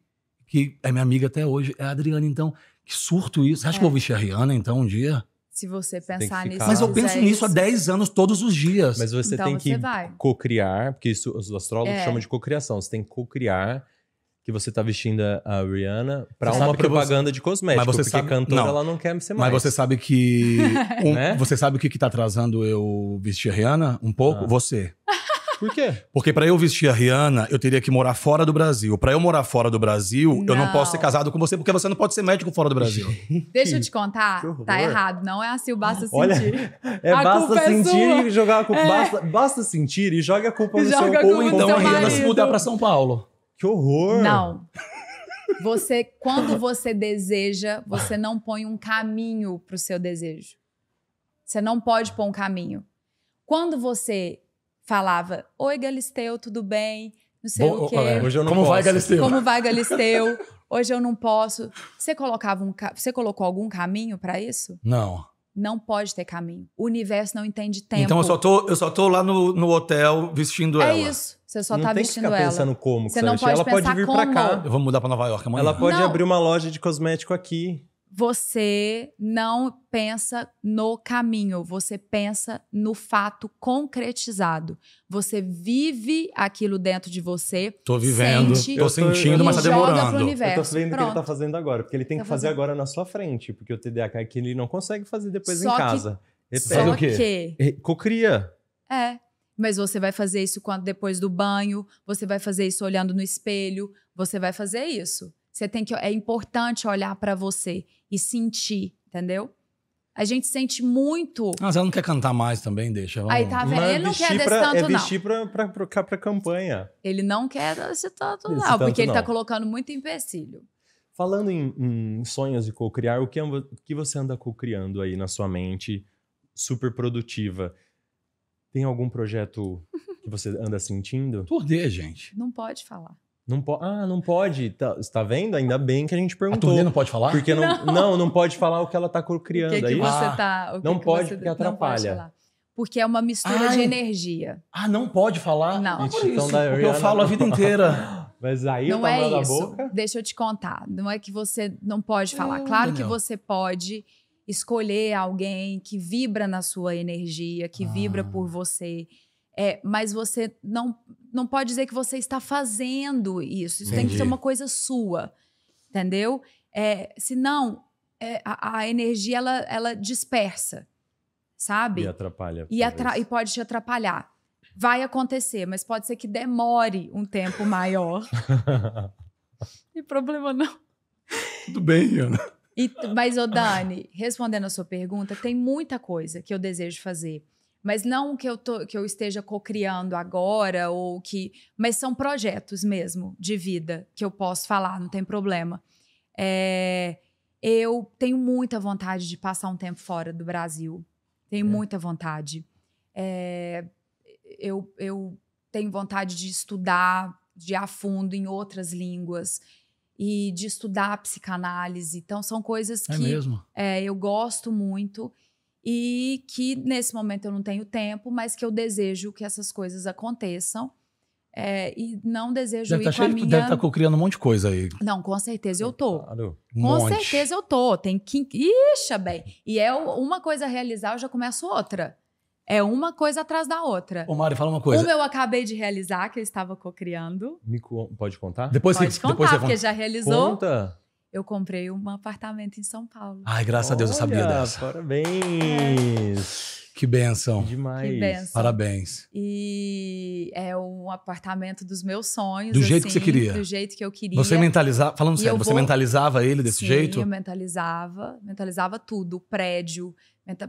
que é minha amiga até hoje, é a Adriane. Então, que surto isso. Você acha é. que eu vou é. vestir a Rihanna, então, um dia? Se você pensar nisso. Mas eu é penso é nisso há 10 anos, todos os dias. Mas você então tem você que co-criar, porque isso os astrólogos é. chamam de co-criação. Você tem que co-criar que você tá vestindo a Rihanna para uma propaganda você... de cosmético, mas você porque sabe... cantora não. ela não quer ser mais. Mas você sabe que um... né? você sabe o que está atrasando eu vestir a Rihanna um pouco? Ah. Você. Por quê? Porque para eu vestir a Rihanna, eu teria que morar fora do Brasil. Para eu morar fora do Brasil, não. eu não posso ser casado com você, porque você não pode ser médico fora do Brasil. Deixa eu te contar, tá errado. Não é assim, o basta sentir. Olha, é a basta é sentir é e jogar a culpa. É. Basta, basta sentir e joga a culpa no joga seu... Ou então a Rihanna se mudar para São Paulo. Que horror! Não. Você, quando você deseja, você não põe um caminho para o seu desejo. Você não pode pôr um caminho. Quando você falava, oi Galisteu, tudo bem? Não sei Bom, o quê. Hoje eu não Como posso. vai Galisteu? Como vai Galisteu? Hoje eu não posso. Você colocava um, você colocou algum caminho para isso? Não. Não pode ter caminho. O universo não entende tempo. Então eu só tô, eu só tô lá no, no hotel vestindo é ela. É isso. Você só não tá vestindo ela. Não tem que ficar pensando como. Você não pode ela pode vir como. pra cá. Eu vou mudar pra Nova York amanhã. Ela pode não. abrir uma loja de cosmético aqui você não pensa no caminho, você pensa no fato concretizado. Você vive aquilo dentro de você. Tô vivendo, sente, tô sentindo, mas tá demorando. Estou Eu tô vendo tá o que ele tá fazendo agora, porque ele tem tá que fazer fazendo. agora na sua frente, porque o TDAH é que ele não consegue fazer depois só em casa. Que, ele só o quê? que... Cocria. É. Mas você vai fazer isso quando depois do banho, você vai fazer isso olhando no espelho, você vai fazer isso. Você tem que é importante olhar para você e sentir, entendeu? A gente sente muito. Mas ela não quer cantar mais também, deixa. Vamos... Aí tá é vendo? Ele não quer desse pra, tanto, é não. vestir pra, pra, pra, pra campanha. Ele não quer desse tanto, não, tanto porque não. ele tá colocando muito empecilho. Falando em, em sonhos de co-criar, o que, o que você anda co-criando aí na sua mente, super produtiva? Tem algum projeto que você anda sentindo? Por quê, gente? Não pode falar. Não po ah, não pode. Tá, está vendo? Ainda bem que a gente perguntou. A não pode falar? Porque não, não, não, não pode falar o que ela está criando. O que, é ah. tá, que você está? não que pode, Que porque atrapalha. porque é uma mistura Ai. de energia. Ah, não pode falar? Não. Isso, então, isso, eu falo a vida inteira. Mas aí não tá é isso. Boca... Deixa eu te contar. Não é que você não pode falar. Ah, claro Daniel. que você pode escolher alguém que vibra na sua energia, que ah. vibra por você é, mas você não, não pode dizer que você está fazendo isso. Isso Entendi. tem que ser uma coisa sua, entendeu? É, senão, é, a, a, energia ela, ela dispersa, sabe? E atrapalha. E, atra e pode te atrapalhar. Vai acontecer, mas pode ser que demore um tempo maior. e problema não. Tudo bem, Ana. E, mas, ô Dani, respondendo a sua pergunta, tem muita coisa que eu desejo fazer mas não que eu, tô, que eu esteja cocriando agora ou que, mas são projetos mesmo de vida que eu posso falar, não tem problema. É, eu tenho muita vontade de passar um tempo fora do Brasil, tenho é. muita vontade. É, eu, eu tenho vontade de estudar de a fundo em outras línguas e de estudar psicanálise. Então são coisas é que é, eu gosto muito e que nesse momento eu não tenho tempo, mas que eu desejo que essas coisas aconteçam. É, e não desejo deve ir tá cheio, minha... Deve estar tá criando um monte de coisa aí. Não, com certeza eu tô. Claro. com monte. certeza eu tô. Tem que... Ixa, bem. E é uma coisa a realizar, eu já começo outra. É uma coisa atrás da outra. Ô, Mário, fala uma coisa. Uma eu acabei de realizar, que eu estava co-criando. Me co pode contar? Depois pode que, contar, depois você porque conta. já realizou. Conta eu comprei um apartamento em São Paulo. Ai, graças Olha, a Deus eu sabia dessa. Parabéns! É. Que benção. Demais. Que benção. Parabéns. E é um apartamento dos meus sonhos. Do jeito assim, que você queria. Do jeito que eu queria. Você mentalizava, falando e sério, você vou... mentalizava ele desse Sim, jeito? eu mentalizava. Mentalizava tudo. O prédio,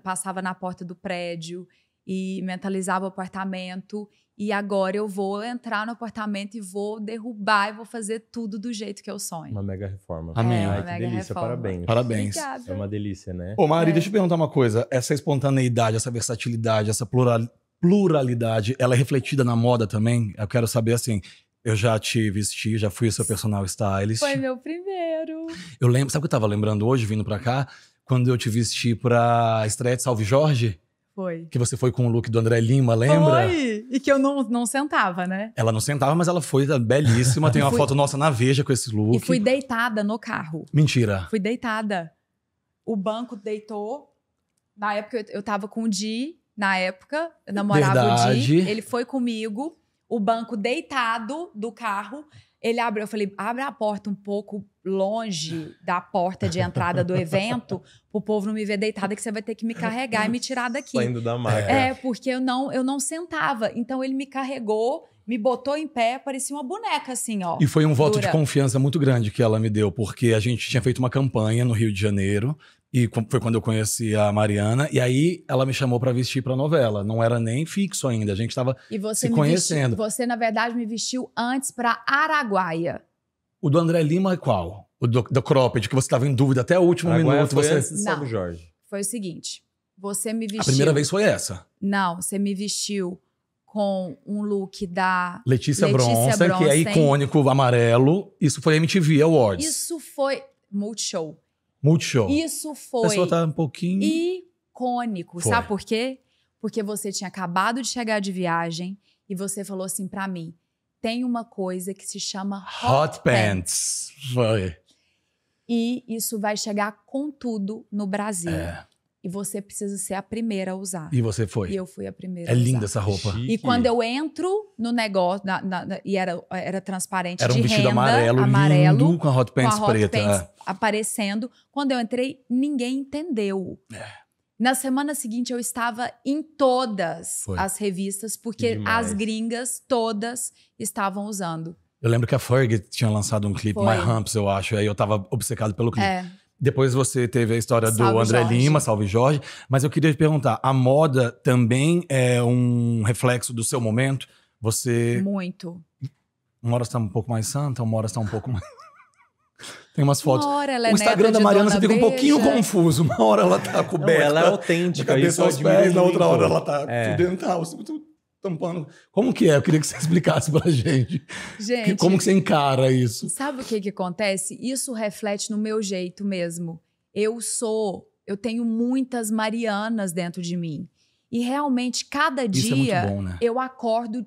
passava na porta do prédio e mentalizava o apartamento. E agora eu vou entrar no apartamento e vou derrubar e vou fazer tudo do jeito que eu sonho. Uma mega reforma. Amém. É, Ai, que delícia, reforma. parabéns. Parabéns. Obrigada. É uma delícia, né? Ô, Mari, é. deixa eu é. perguntar uma coisa. Essa espontaneidade, essa versatilidade, essa pluralidade, ela é refletida na moda também? Eu quero saber assim. Eu já te vesti, já fui seu personal stylist. Foi meu primeiro. Eu lembro, sabe o que eu tava lembrando hoje, vindo pra cá? Quando eu te vesti pra estreia de Salve Jorge? Foi. Que você foi com o look do André Lima, lembra? Foi! E que eu não, não sentava, né? Ela não sentava, mas ela foi belíssima. Tem uma fui... foto nossa na Veja com esse look. E fui deitada no carro. Mentira. Fui deitada. O banco deitou. Na época eu, tava com o Di, na época, eu namorava Verdade. o Di. Ele foi comigo, o banco deitado do carro. Ele abriu, eu falei, abre a porta um pouco longe da porta de entrada do evento, o povo não me ver deitada, que você vai ter que me carregar e me tirar daqui. Saindo da maca. É, porque eu não, eu não sentava. Então ele me carregou, me botou em pé, parecia uma boneca, assim, ó. E foi um voto de confiança muito grande que ela me deu, porque a gente tinha feito uma campanha no Rio de Janeiro e foi quando eu conheci a Mariana. E aí ela me chamou para vestir para novela. Não era nem fixo ainda, a gente estava se conhecendo. Vestiu, você, na verdade, me vestiu antes para Araguaia. O do André Lima é qual? O do, do Cropped, que você estava em dúvida até o último Araguaia minuto. Foi você... antes Jorge. Foi o seguinte: você me vestiu. A primeira vez foi essa. Não, você me vestiu com um look da Letícia, Letícia Bronson, que é icônico, amarelo. Isso foi MTV Awards. Isso foi Multishow. Multishow. Isso foi. O pessoal tá um pouquinho. Icônico. Foi. Sabe por quê? Porque você tinha acabado de chegar de viagem e você falou assim para mim: tem uma coisa que se chama Hot, hot pants. pants. Foi. E isso vai chegar com tudo no Brasil. É e você precisa ser a primeira a usar. E você foi. E eu fui a primeira. É a linda essa roupa. Chique. E quando eu entro no negócio na, na, na, e era, era transparente era um vestido renda, amarelo, amarelo lindo, com a hot pants com a hot preta, pants é. aparecendo. Quando eu entrei, ninguém entendeu. É. Na semana seguinte eu estava em todas foi. as revistas porque as gringas todas estavam usando. Eu lembro que a Ferg tinha lançado um clipe, foi. My Humps, eu acho, aí eu tava obcecado pelo clipe. É. Depois você teve a história salve do André Jorge. Lima, salve Jorge. Mas eu queria te perguntar: a moda também é um reflexo do seu momento? Você. Muito. Uma hora está um pouco mais santa, uma hora está um pouco mais. Tem umas fotos. Uma hora ela é o Instagram da Mariana você fica um pouquinho confuso. Uma hora ela tá coberta. Não, ela é autêntica. Isso aos pés, na outra hora ela tá é. tudo dental. Assim, tudo, tampando. Como que é? Eu queria que você explicasse pra gente. Gente. como que você encara isso? Sabe o que que acontece? Isso reflete no meu jeito mesmo. Eu sou, eu tenho muitas Marianas dentro de mim. E realmente, cada isso é dia é bom, né? eu acordo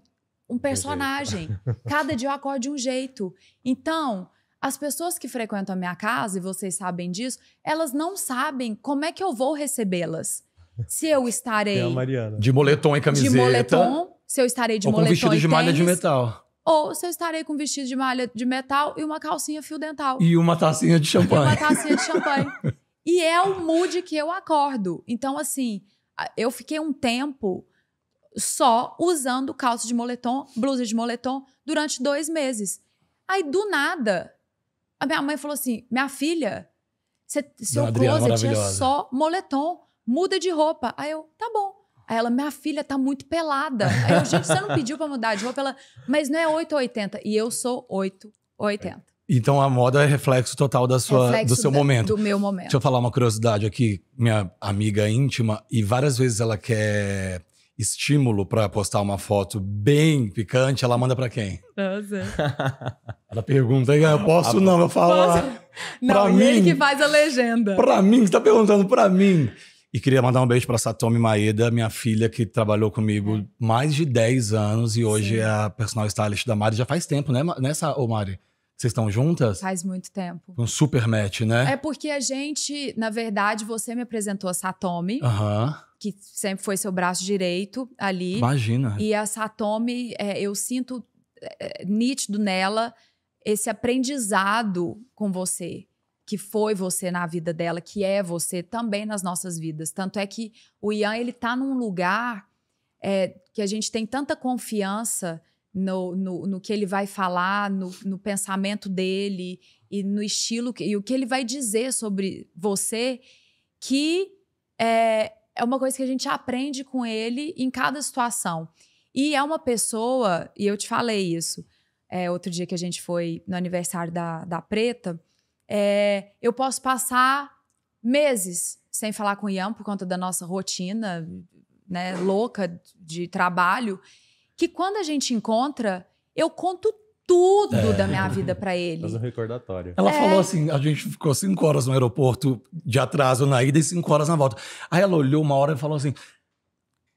um personagem. Cada dia eu acordo de um jeito. Então, as pessoas que frequentam a minha casa, e vocês sabem disso, elas não sabem como é que eu vou recebê-las. Se eu estarei. a Mariana. De moletom e camiseta. De moletom. Se eu estarei de ou moletom. Com vestido e de malha de metal. Ou se eu estarei com vestido de malha de metal e uma calcinha fio dental. E uma tacinha de champanhe. E uma tacinha de champanhe. e é o mood que eu acordo. Então, assim, eu fiquei um tempo só usando calça de moletom, blusa de moletom, durante dois meses. Aí, do nada, a minha mãe falou assim: minha filha, seu closet tinha é só moletom muda de roupa. Aí eu, tá bom. Aí ela, minha filha tá muito pelada. Aí eu, gente, você não pediu pra mudar de roupa? Ela, mas não é 8 ou 80. E eu sou 8 ou 80. Então a moda é reflexo total da sua, reflexo do seu da, momento. Do meu momento. Deixa eu falar uma curiosidade aqui. Minha amiga íntima, e várias vezes ela quer estímulo para postar uma foto bem picante, ela manda para quem? Nossa. Ela pergunta, ah, eu posso não, eu falo. Posso? Ah, não, pra mim, ele que faz a legenda. Para mim, você tá perguntando para mim. E queria mandar um beijo para Satomi Maeda, minha filha que trabalhou comigo hum. mais de 10 anos e hoje Sim. é a personal stylist da Mari. Já faz tempo, né, nessa, né, ô Mari? Vocês estão juntas? Faz muito tempo. Um super match, né? É porque a gente, na verdade, você me apresentou a Satomi. Uhum que sempre foi seu braço direito ali. Imagina. E a Satomi, é, eu sinto é, é nítido nela esse aprendizado com você que foi você na vida dela, que é você também nas nossas vidas. Tanto é que o Ian ele tá num lugar é, que a gente tem tanta confiança no, no, no que ele vai falar, no, no, pensamento dele e no estilo que, e o que ele vai dizer sobre você, que é, é uma coisa que a gente aprende com ele em cada situação. E é uma pessoa, e eu te falei isso é, outro dia que a gente foi no aniversário da, da Preta, é, eu posso passar meses sem falar com o Ian por conta da nossa rotina né, louca de trabalho, que quando a gente encontra, eu conto tudo é. da minha vida para ele. Faz um recordatório. Ela é. falou assim: a gente ficou cinco horas no aeroporto de atraso na ida e cinco horas na volta. Aí ela olhou uma hora e falou assim: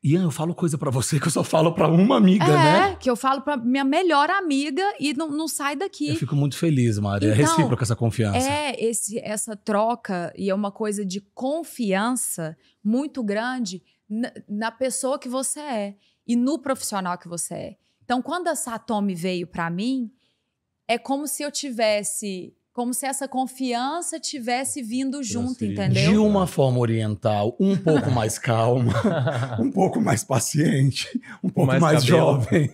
Ian, eu falo coisa para você que eu só falo para uma amiga, é, né? É, que eu falo para minha melhor amiga e não, não sai daqui. Eu fico muito feliz, Maria. É então, é recíproca essa confiança. É, esse, essa troca e é uma coisa de confiança muito grande na, na pessoa que você é e no profissional que você é. Então, quando a Satomi veio para mim, é como se eu tivesse como se essa confiança tivesse vindo junto, entendeu? De uma forma oriental, um pouco mais calma, um pouco mais paciente, um pouco mais, mais jovem.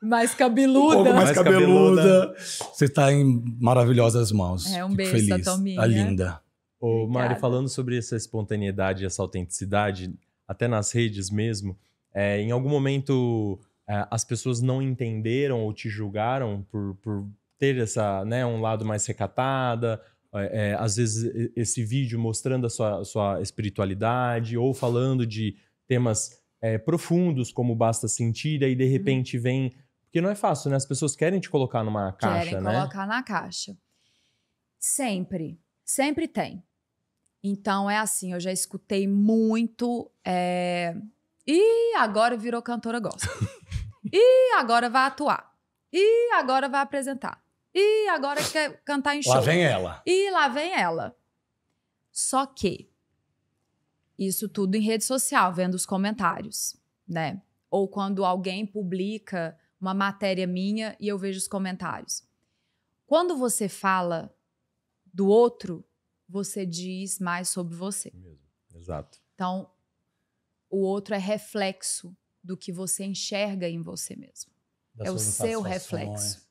Mais cabeluda. Um pouco mais, mais cabeluda. Você está em maravilhosas mãos. É, um Fico beijo feliz. Tá, tá linda. Ô, Mário, falando sobre essa espontaneidade, essa autenticidade, até nas redes mesmo, é, em algum momento é, as pessoas não entenderam ou te julgaram por, por ter essa, né, um lado mais recatada, é, é às vezes esse vídeo mostrando a sua, sua espiritualidade ou falando de temas é, profundos como basta sentir, aí de uhum. repente uhum. vem. Porque não é fácil, né? As pessoas querem te colocar numa caixa, querem né? Querem colocar na caixa. Sempre. Sempre tem. Então é assim, eu já escutei muito. É... E agora virou cantora gospel. e agora vai atuar. E agora vai apresentar. E agora quer cantar em show. Lá vem ela. E lá vem ela. Só que isso tudo em rede social, vendo os comentários, né? Ou quando alguém publica uma matéria minha e eu vejo os comentários. Quando você fala do outro, você diz mais sobre você. É mesmo. Exato. Então, o outro é reflexo do que você enxerga em você mesmo. Das é o seu reflexo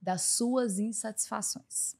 das suas insatisfações.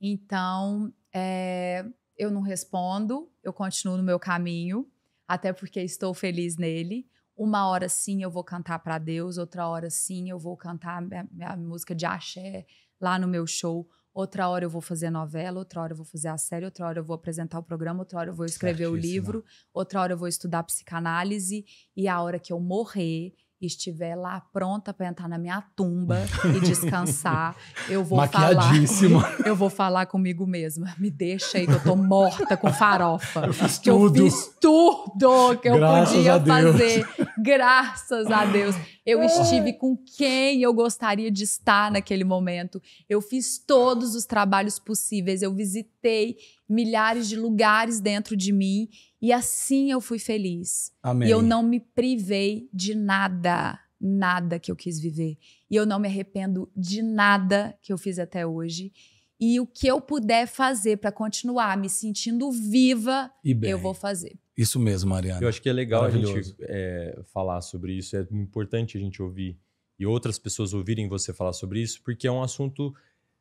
Então, é, eu não respondo, eu continuo no meu caminho, até porque estou feliz nele. Uma hora sim eu vou cantar para Deus, outra hora sim eu vou cantar minha, minha música de axé lá no meu show, outra hora eu vou fazer novela, outra hora eu vou fazer a série, outra hora eu vou apresentar o programa, outra hora eu vou escrever Certíssima. o livro, outra hora eu vou estudar psicanálise e a hora que eu morrer, estiver lá pronta para entrar na minha tumba e descansar, eu vou falar. Eu vou falar comigo mesma. Me deixa aí que eu tô morta com farofa. Eu fiz que tudo. eu fiz tudo que Graças eu podia fazer. Graças a Deus eu estive com quem eu gostaria de estar naquele momento. Eu fiz todos os trabalhos possíveis, eu visitei milhares de lugares dentro de mim e assim eu fui feliz. Amém. E eu não me privei de nada, nada que eu quis viver. E eu não me arrependo de nada que eu fiz até hoje. E o que eu puder fazer para continuar me sentindo viva, eu vou fazer. Isso mesmo, Mariana. Eu acho que é legal a gente é, falar sobre isso, é importante a gente ouvir e outras pessoas ouvirem você falar sobre isso, porque é um assunto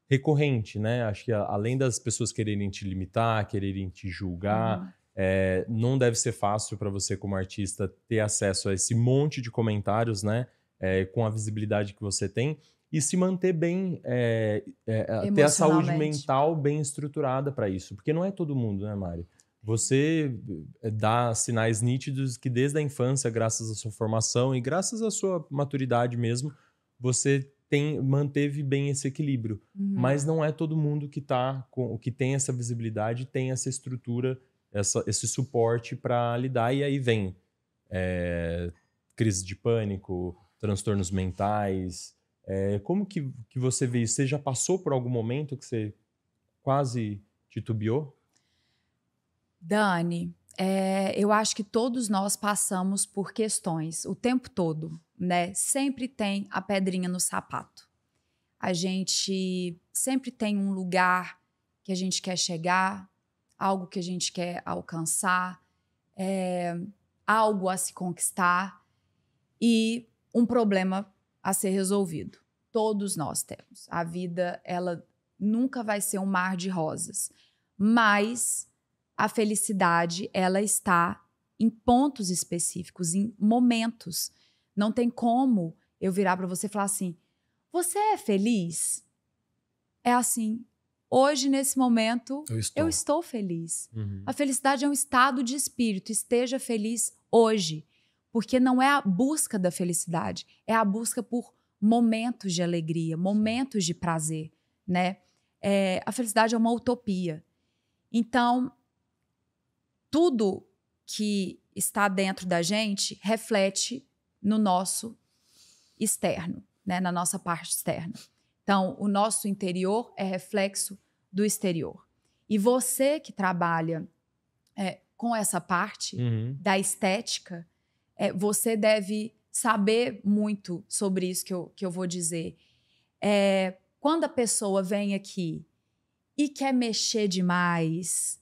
recorrente, né? Acho que além das pessoas quererem te limitar, quererem te julgar, uhum. é, não deve ser fácil para você, como artista, ter acesso a esse monte de comentários, né? É, com a visibilidade que você tem e se manter bem, é, é, é ter a saúde mental bem estruturada para isso. Porque não é todo mundo, né, Mari? Você eh, dá sinais nítidos que desde a infância, graças à sua formação e graças à sua maturidade mesmo, você tem, manteve bem esse equilíbrio. Uhum. Mas não é todo mundo que tá com, que tem essa visibilidade, tem essa estrutura, essa, esse suporte para lidar. E aí vem é, crise de pânico, transtornos mentais. É, como que, que você vê isso? Você já passou por algum momento que você quase titubeou? Dani, é, eu acho que todos nós passamos por questões o tempo todo, né? Sempre tem a pedrinha no sapato. A gente sempre tem um lugar que a gente quer chegar, algo que a gente quer alcançar, é, algo a se conquistar e um problema a ser resolvido. Todos nós temos. A vida, ela nunca vai ser um mar de rosas, mas a felicidade ela está em pontos específicos, em momentos. Não tem como eu virar para você e falar assim: "Você é feliz?" É assim, hoje, nesse momento, eu estou, eu estou feliz. Uhum. A felicidade é um estado de espírito. Esteja feliz hoje. Porque não é a busca da felicidade, é a busca por momentos de alegria, momentos de prazer, né? É, a felicidade é uma utopia. Então, tudo que está dentro da gente reflete no nosso externo, né? na nossa parte externa. Então, o nosso interior é reflexo do exterior. E você que trabalha é, com essa parte uhum. da estética, é, você deve saber muito sobre isso que eu, que eu vou dizer. É, quando a pessoa vem aqui e quer mexer demais,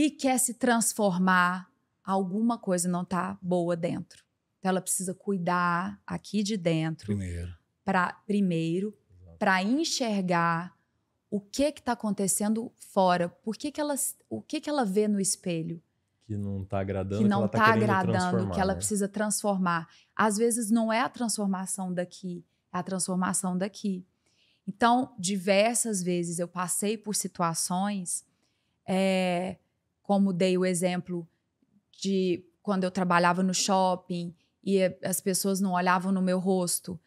e quer se transformar, alguma coisa não está boa dentro. Então ela precisa cuidar aqui de dentro. Primeiro. Pra, primeiro, para enxergar o que está acontecendo fora, por que que ela, o que, que ela vê no espelho. Que não está agradando, que não está tá agradando, que ela tá tá né? precisa transformar. Às vezes não é a transformação daqui, é a transformação daqui. Então, diversas vezes eu passei por situações é, como dei o exemplo de quando eu trabalhava no shopping e as pessoas não olhavam no meu rosto,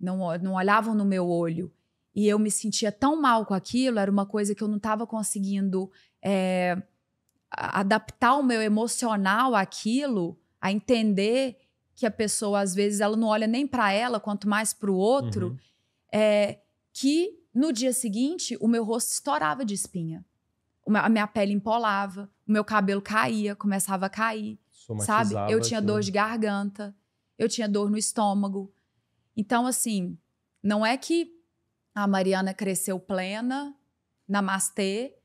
não, não olhavam no meu olho. E eu me sentia tão mal com aquilo, era uma coisa que eu não estava conseguindo é, adaptar o meu emocional àquilo, a entender que a pessoa, às vezes, ela não olha nem para ela, quanto mais para o outro, uhum. é, que no dia seguinte o meu rosto estourava de espinha, a minha pele empolava, o meu cabelo caía, começava a cair, sabe? Eu tinha dor assim. de garganta, eu tinha dor no estômago. Então, assim, não é que a Mariana cresceu plena, namastê.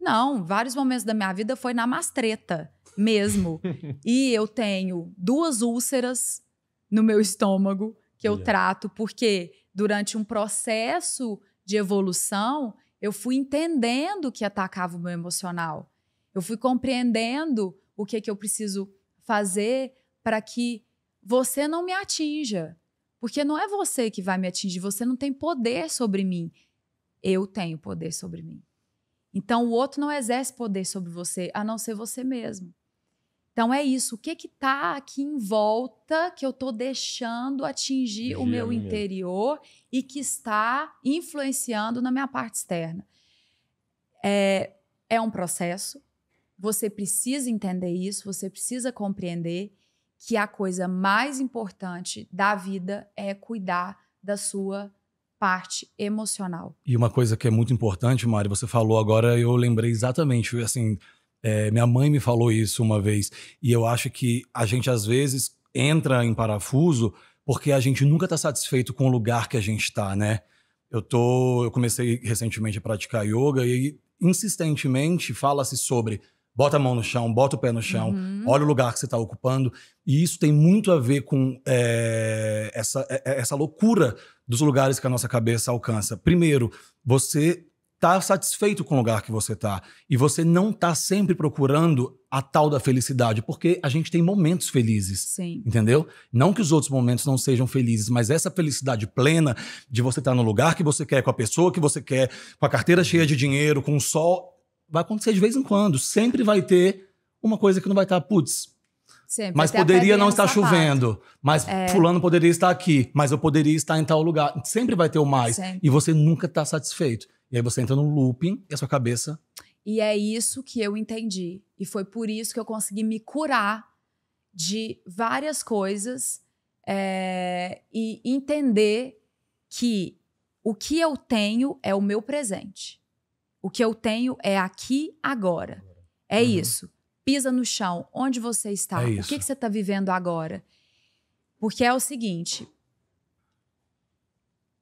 Não, vários momentos da minha vida foi namastreta mesmo. e eu tenho duas úlceras no meu estômago que eu yeah. trato, porque durante um processo de evolução, eu fui entendendo que atacava o meu emocional. Eu fui compreendendo o que é que eu preciso fazer para que você não me atinja. Porque não é você que vai me atingir, você não tem poder sobre mim. Eu tenho poder sobre mim. Então o outro não exerce poder sobre você, a não ser você mesmo. Então é isso, o que que tá aqui em volta que eu tô deixando atingir o meu interior e que está influenciando na minha parte externa? É, é um processo, você precisa entender isso, você precisa compreender que a coisa mais importante da vida é cuidar da sua parte emocional. E uma coisa que é muito importante, Mari, você falou agora, eu lembrei exatamente, assim, é, minha mãe me falou isso uma vez, e eu acho que a gente às vezes entra em parafuso porque a gente nunca está satisfeito com o lugar que a gente está, né? Eu tô, eu comecei recentemente a praticar yoga e insistentemente fala-se sobre Bota a mão no chão, bota o pé no chão, uhum. olha o lugar que você está ocupando. E isso tem muito a ver com é, essa, é, essa loucura dos lugares que a nossa cabeça alcança. Primeiro, você está satisfeito com o lugar que você está e você não está sempre procurando a tal da felicidade, porque a gente tem momentos felizes, Sim. entendeu? Não que os outros momentos não sejam felizes, mas essa felicidade plena de você estar tá no lugar que você quer, com a pessoa que você quer, com a carteira cheia de dinheiro, com o sol, vai acontecer de vez em quando. Sempre vai ter uma coisa que não vai estar, tá, putz. Sempre mas poderia não estar sapato. chovendo, mas é. fulano poderia estar aqui, mas eu poderia estar em tal lugar. Sempre vai ter o mais Sempre. e você nunca está satisfeito. E aí você entra no looping e a sua cabeça. E é isso que eu entendi. E foi por isso que eu consegui me curar de várias coisas é, e entender que o que eu tenho é o meu presente. O que eu tenho é aqui, agora. É uhum. isso. Pisa no chão, onde você está, é o que, que você está vivendo agora. Porque é o seguinte.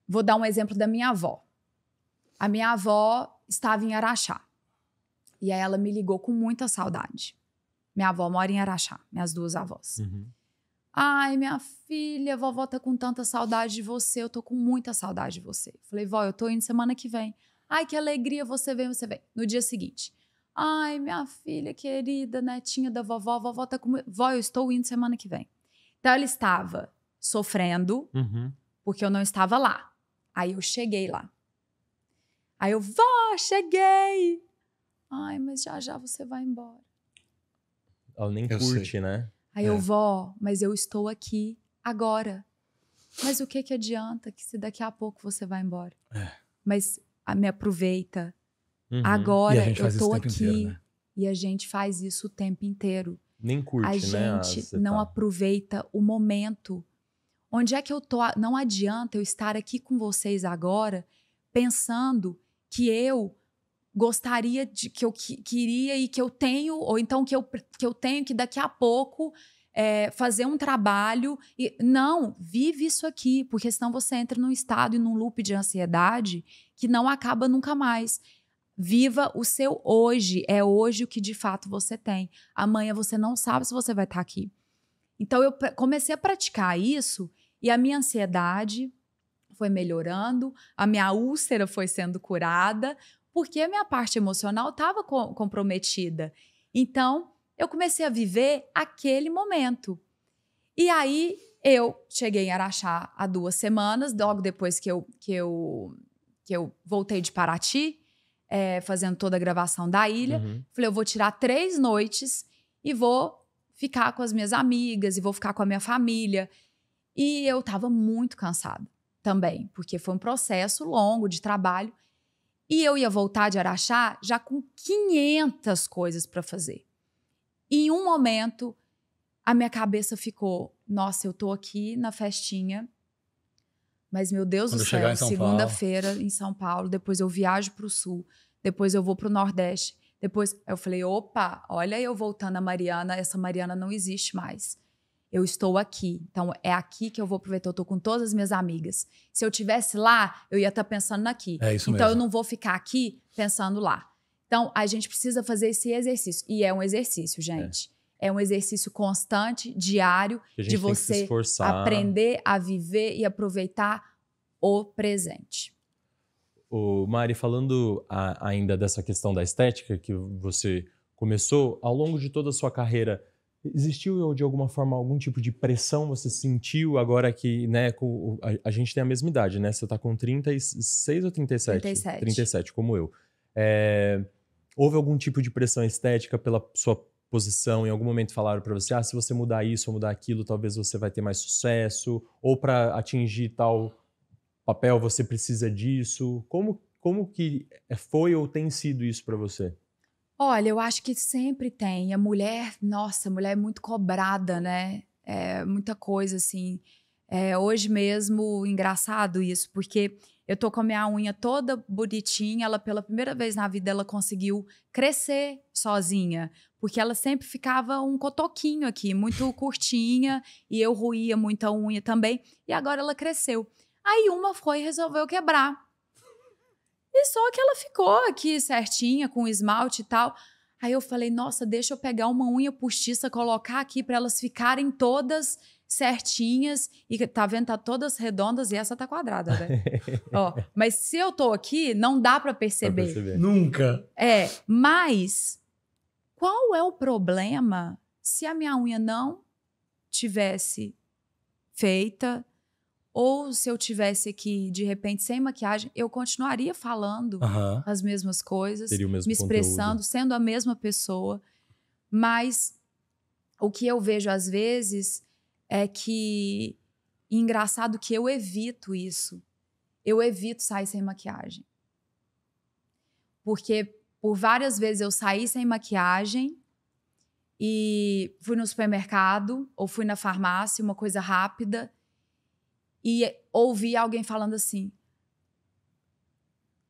Vou dar um exemplo da minha avó. A minha avó estava em Araxá. E aí ela me ligou com muita saudade. Minha avó mora em Araxá, minhas duas avós. Uhum. Ai, minha filha, vovó tá com tanta saudade de você, eu tô com muita saudade de você. Falei, vó, eu tô indo semana que vem. Ai, que alegria você vem, você vem. No dia seguinte. Ai, minha filha querida, netinha da vovó, vovó tá com. Vó, eu estou indo semana que vem. Então ela estava sofrendo, uhum. porque eu não estava lá. Aí eu cheguei lá. Aí eu, vó, cheguei! Ai, mas já já você vai embora. Ela nem eu curte, sei. né? Aí é. eu, vó, mas eu estou aqui agora. Mas o que que adianta que se daqui a pouco você vai embora? É. Mas me aproveita. Uhum. Agora eu tô aqui. Inteiro, né? E a gente faz isso o tempo inteiro. Nem curte, A né, gente né? não tá? aproveita o momento. Onde é que eu tô? Não adianta eu estar aqui com vocês agora pensando que eu gostaria de que eu que, queria e que eu tenho, ou então que eu, que eu tenho que daqui a pouco é, fazer um trabalho. E, não, vive isso aqui, porque senão você entra num estado e num loop de ansiedade que não acaba nunca mais. Viva o seu hoje, é hoje o que de fato você tem. Amanhã você não sabe se você vai estar tá aqui. Então eu comecei a praticar isso e a minha ansiedade foi melhorando, a minha úlcera foi sendo curada, porque a minha parte emocional estava co comprometida. Então eu comecei a viver aquele momento. E aí eu cheguei em Araxá há duas semanas, logo depois que eu, que eu que eu voltei de Paraty, é, fazendo toda a gravação da ilha. Uhum. Falei, eu vou tirar três noites e vou ficar com as minhas amigas e vou ficar com a minha família. E eu tava muito cansada também, porque foi um processo longo de trabalho. E eu ia voltar de Araxá já com 500 coisas para fazer. E em um momento, a minha cabeça ficou: nossa, eu tô aqui na festinha mas, meu Deus Quando do céu, segunda-feira em São Paulo, depois eu viajo para o sul, depois eu vou para o Nordeste. Depois eu falei: opa, olha eu voltando a Mariana, essa Mariana não existe mais. Eu estou aqui, então é aqui que eu vou aproveitar. Eu estou com todas as minhas amigas. Se eu tivesse lá, eu ia estar tá pensando naqui. É isso então mesmo. eu não vou ficar aqui pensando lá. Então a gente precisa fazer esse exercício. E é um exercício, é. gente. É é um exercício constante, diário, de você aprender a viver e aproveitar o presente. O Mari, falando a, ainda dessa questão da estética que você começou, ao longo de toda a sua carreira, existiu de alguma forma algum tipo de pressão você sentiu agora que, né, com, a, a, gente tem a mesma idade, né? Você está com 36 ou 37? 37. 37, como eu. É, houve algum tipo de pressão estética pela sua posição, em algum momento falaram para você, ah, se você mudar isso ou mudar aquilo, talvez você vai ter mais sucesso, ou para atingir tal papel você precisa disso. Como como que foi ou tem sido isso para você? Olha, eu acho que sempre tem. A mulher, nossa, a mulher é muito cobrada, né? É, muita coisa assim. É, hoje mesmo, engraçado isso, porque eu tô com a minha unha toda bonitinha. Ela, pela primeira vez na vida, ela conseguiu crescer sozinha porque ela sempre ficava um cotoquinho aqui, muito curtinha, e eu ruía muita unha também, e agora ela cresceu. Aí uma foi e resolveu quebrar. E só que ela ficou aqui certinha, com esmalte e tal. Aí eu falei, nossa, deixa eu pegar uma unha postiça, colocar aqui para elas ficarem todas certinhas. E tá vendo, tá todas redondas e essa tá quadrada, né? Ó, mas se eu tô aqui, não dá para perceber. perceber. Nunca. É, mas qual é o problema se a minha unha não tivesse feita ou se eu tivesse aqui de repente sem maquiagem, eu continuaria falando as mesmas coisas, me expressando, conteúdo. sendo a mesma pessoa. Mas o que eu vejo às vezes é que engraçado que eu evito isso. Eu evito sair sem maquiagem. Porque por várias vezes eu saí sem maquiagem e fui no supermercado ou fui na farmácia, uma coisa rápida, e ouvi alguém falando assim: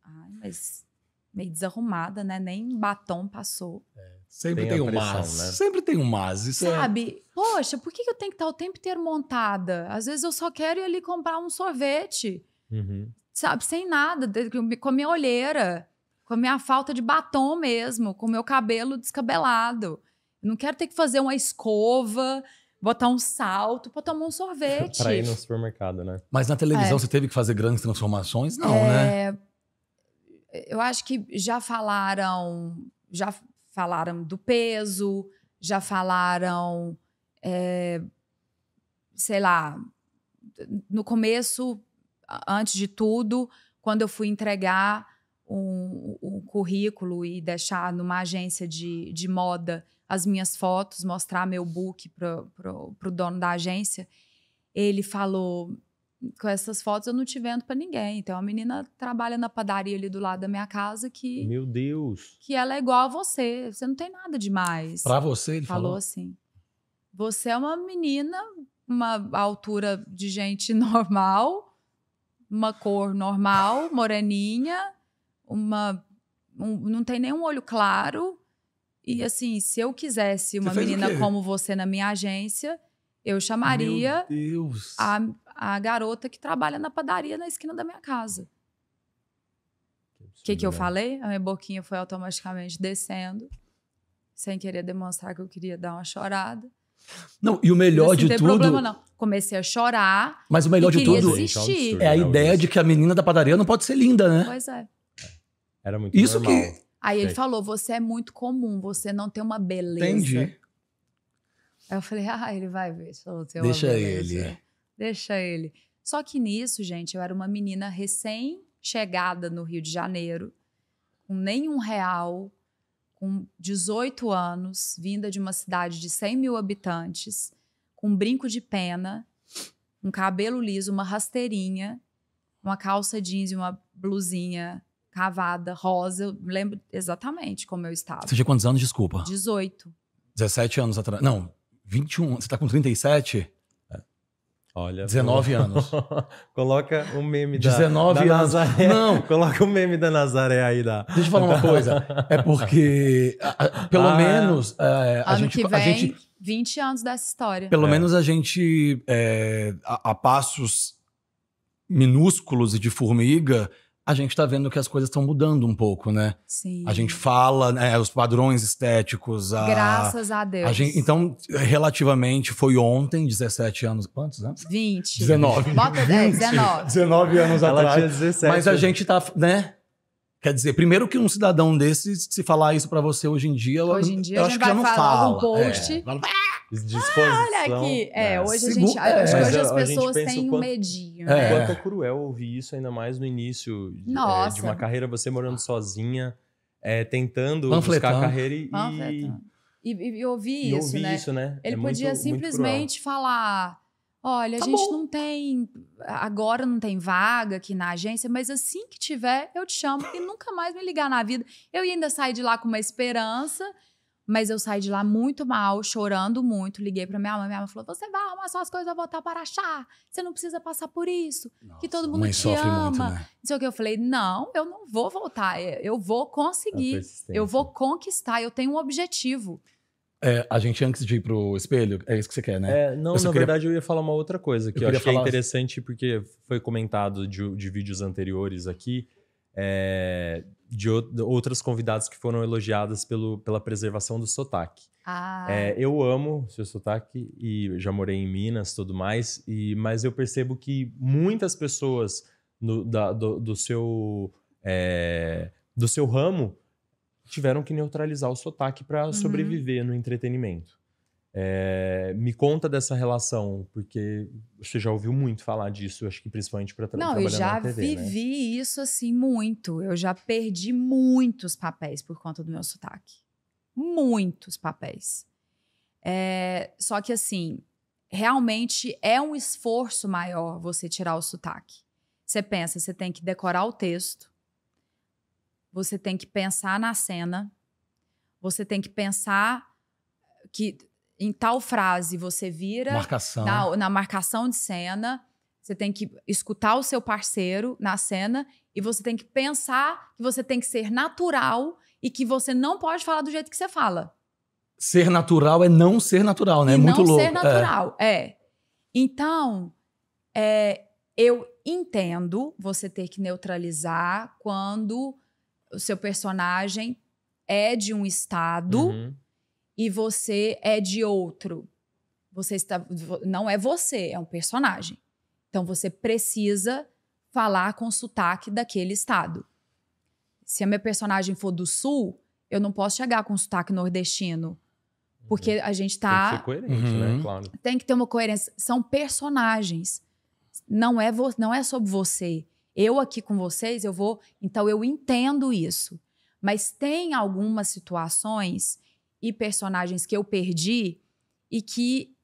"Ai, mas meio desarrumada, né? Nem batom passou". É. Sempre tem, tem um mas. Né? Sempre tem um mas. Isso é Sabe? É... Poxa, por que eu tenho que estar o tempo inteiro montada? Às vezes eu só quero ir ali comprar um sorvete. Uhum. Sabe? Sem nada, com a minha olheira com a minha falta de batom mesmo, com o meu cabelo descabelado. não quero ter que fazer uma escova, botar um salto para tomar um sorvete. para ir no supermercado, né? Mas na televisão é. você teve que fazer grandes transformações? Não, é... né? Eu acho que já falaram, já falaram do peso, já falaram, é... sei lá, no começo, antes de tudo, quando eu fui entregar um, um, currículo e deixar numa agência de, de moda as minhas fotos, mostrar meu book para o dono da agência, ele falou: com essas fotos eu não te vendo para ninguém. Então a menina trabalha na padaria ali do lado da minha casa que. Meu Deus! Que ela é igual a você. Você não tem nada demais. Para você, ele falou? Falou assim: você é uma menina, uma altura de gente normal, uma cor normal, moreninha uma. Um, não tem nenhum olho claro. E hum. assim, se eu quisesse uma menina como você na minha agência, eu chamaria A, a garota que trabalha na padaria na esquina da minha casa. O que, que eu né? falei? A minha boquinha foi automaticamente descendo, sem querer demonstrar que eu queria dar uma chorada. Não, e o melhor de tudo. Problema, não. Comecei a chorar. Mas o melhor de tudo é a ideia de que a menina da padaria não pode ser linda, né? Pois é. Era muito Isso normal. que. Aí ele falou: você é muito comum, você não tem uma beleza. Entendi. Aí eu falei, ah, ele vai ver se eu Deixa ele. Deixa ele. Só que nisso, gente, eu era uma menina recém-chegada no Rio de Janeiro, com nenhum real, com 18 anos, vinda de uma cidade de 100 mil habitantes, com um brinco de pena, um cabelo liso, uma rasteirinha, uma calça jeans e uma blusinha cavada, rosa. Eu lembro exatamente como eu estava. Você tinha quantos anos, desculpa? 18. 17 anos atrás. Não, 21. Você está com 37? Olha, 19 pô. anos. Coloca o um meme da, 19 da anos. Nazaré. Não. Coloca o um meme da Nazaré aí da. Deixa eu falar uma coisa. É porque pelo ah, menos é, a, gente, que vem, a gente 20 anos dessa história. Pelo é. menos a gente é, a, a passos minúsculos e de formiga a gente está vendo que as coisas estão mudando um pouco, né? Sim. A gente fala, né, os padrões estéticos. A, Graças a Deus. A gente, então, relativamente, foi ontem, 17 anos. Quantos anos? 20. 19. Bota 10, 19. 19 anos Ela atrás. Tinha 17. Mas a gente está, né? Quer dizer, primeiro que um cidadão desse, se falar isso para você hoje em dia, hoje em dia eu acho que já não fala. Um post. É. Ah, Disposição. Ah, olha aqui. É, né? hoje a gente. É. hoje as pessoas têm quanto, um medinho. É. Né? Quanto é cruel ouvir isso, ainda mais no início de, é, de uma carreira, você morando sozinha, é, tentando buscar a carreira e. E, e, e, ouvir, e isso, né? isso, né? Ele é podia muito, simplesmente muito falar Olha, tá a gente bom. não tem. Agora não tem vaga aqui na agência, mas assim que tiver, eu te chamo e nunca mais me ligar na vida. Eu ainda saí de lá com uma esperança, mas eu saí de lá muito mal, chorando muito. Liguei pra minha mãe, minha mãe falou: Você vai arrumar suas coisas, vai voltar para achar. Você não precisa passar por isso. Nossa, que todo mundo mãe te sofre ama. Muito, né? Não sei o que. Eu falei: Não, eu não vou voltar. Eu vou conseguir. Eu vou conquistar. Eu tenho um objetivo. É, a gente, antes de ir pro espelho, é isso que você quer, né? É, não, na queria... verdade eu ia falar uma outra coisa que eu, eu achei falar... interessante porque foi comentado de, de vídeos anteriores aqui, é, de outras convidadas que foram elogiadas pelo, pela preservação do sotaque. Ah. É, eu amo seu sotaque e já morei em Minas tudo mais, e, mas eu percebo que muitas pessoas no, da, do, do, seu, é, do seu ramo tiveram que neutralizar o sotaque para uhum. sobreviver no entretenimento. É, me conta dessa relação, porque você já ouviu muito falar disso, acho que principalmente para trabalhar na TV. Não, eu já né? vivi né? isso assim muito. Eu já perdi muitos papéis por conta do meu sotaque. Muitos papéis. É, só que assim, realmente é um esforço maior você tirar o sotaque. Você pensa, você tem que decorar o texto, você tem que pensar na cena, você tem que pensar que em tal frase você vira marcação. Na, na marcação de cena, você tem que escutar o seu parceiro na cena e você tem que pensar que você tem que ser natural e que você não pode falar do jeito que você fala. Ser natural é não ser natural, né? E é muito não louco. Ser é. natural, é. é. Então, é, eu entendo você ter que neutralizar quando o seu personagem é de um estado uhum. e você é de outro. Você está não é você, é um personagem. Então você precisa falar com o sotaque daquele estado. Se a minha personagem for do sul, eu não posso chegar com sotaque nordestino. Porque uhum. a gente está Tem que tá ser coerente, né? uhum. né? Claro. Tem que ter uma coerência. São personagens. Não é, vo... não é sobre você. Eu aqui com vocês, eu vou. Então, eu entendo isso. Mas tem algumas situações e personagens que eu perdi e que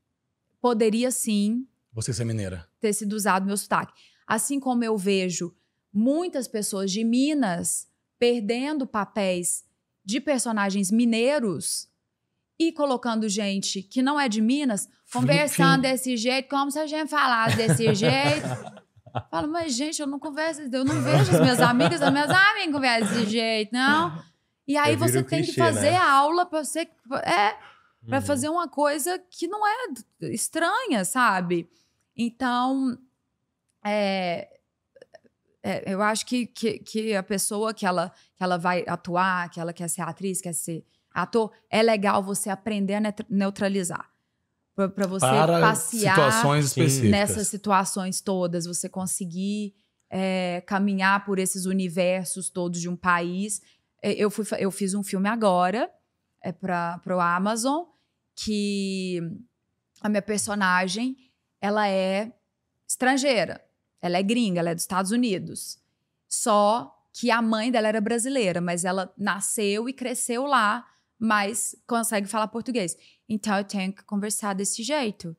poderia sim. Você ser mineira. Ter sido usado meu sotaque. Assim como eu vejo muitas pessoas de Minas perdendo papéis de personagens mineiros e colocando gente que não é de Minas conversando desse jeito, como se a gente falasse desse jeito. Falo, mas gente, eu não converso, eu não vejo as minhas amigas, as minhas amigas conversam desse jeito, não. E aí você tem clichê, que né? fazer né? a aula para você é para uhum. fazer uma coisa que não é estranha, sabe? Então, é, é, eu acho que, que, que, a pessoa que ela, que ela vai atuar, que ela quer ser atriz, quer ser ator, é legal você aprender a neutralizar para você para passear situações nessas situações todas, você conseguir é, caminhar por esses universos todos de um país. É, eu, fui, eu fiz um filme agora é para o Amazon que a minha personagem ela é estrangeira, ela é gringa, ela é dos Estados Unidos. Só que a mãe dela era brasileira, mas ela nasceu e cresceu lá mas consegue falar português. Então eu tenho que conversar desse jeito.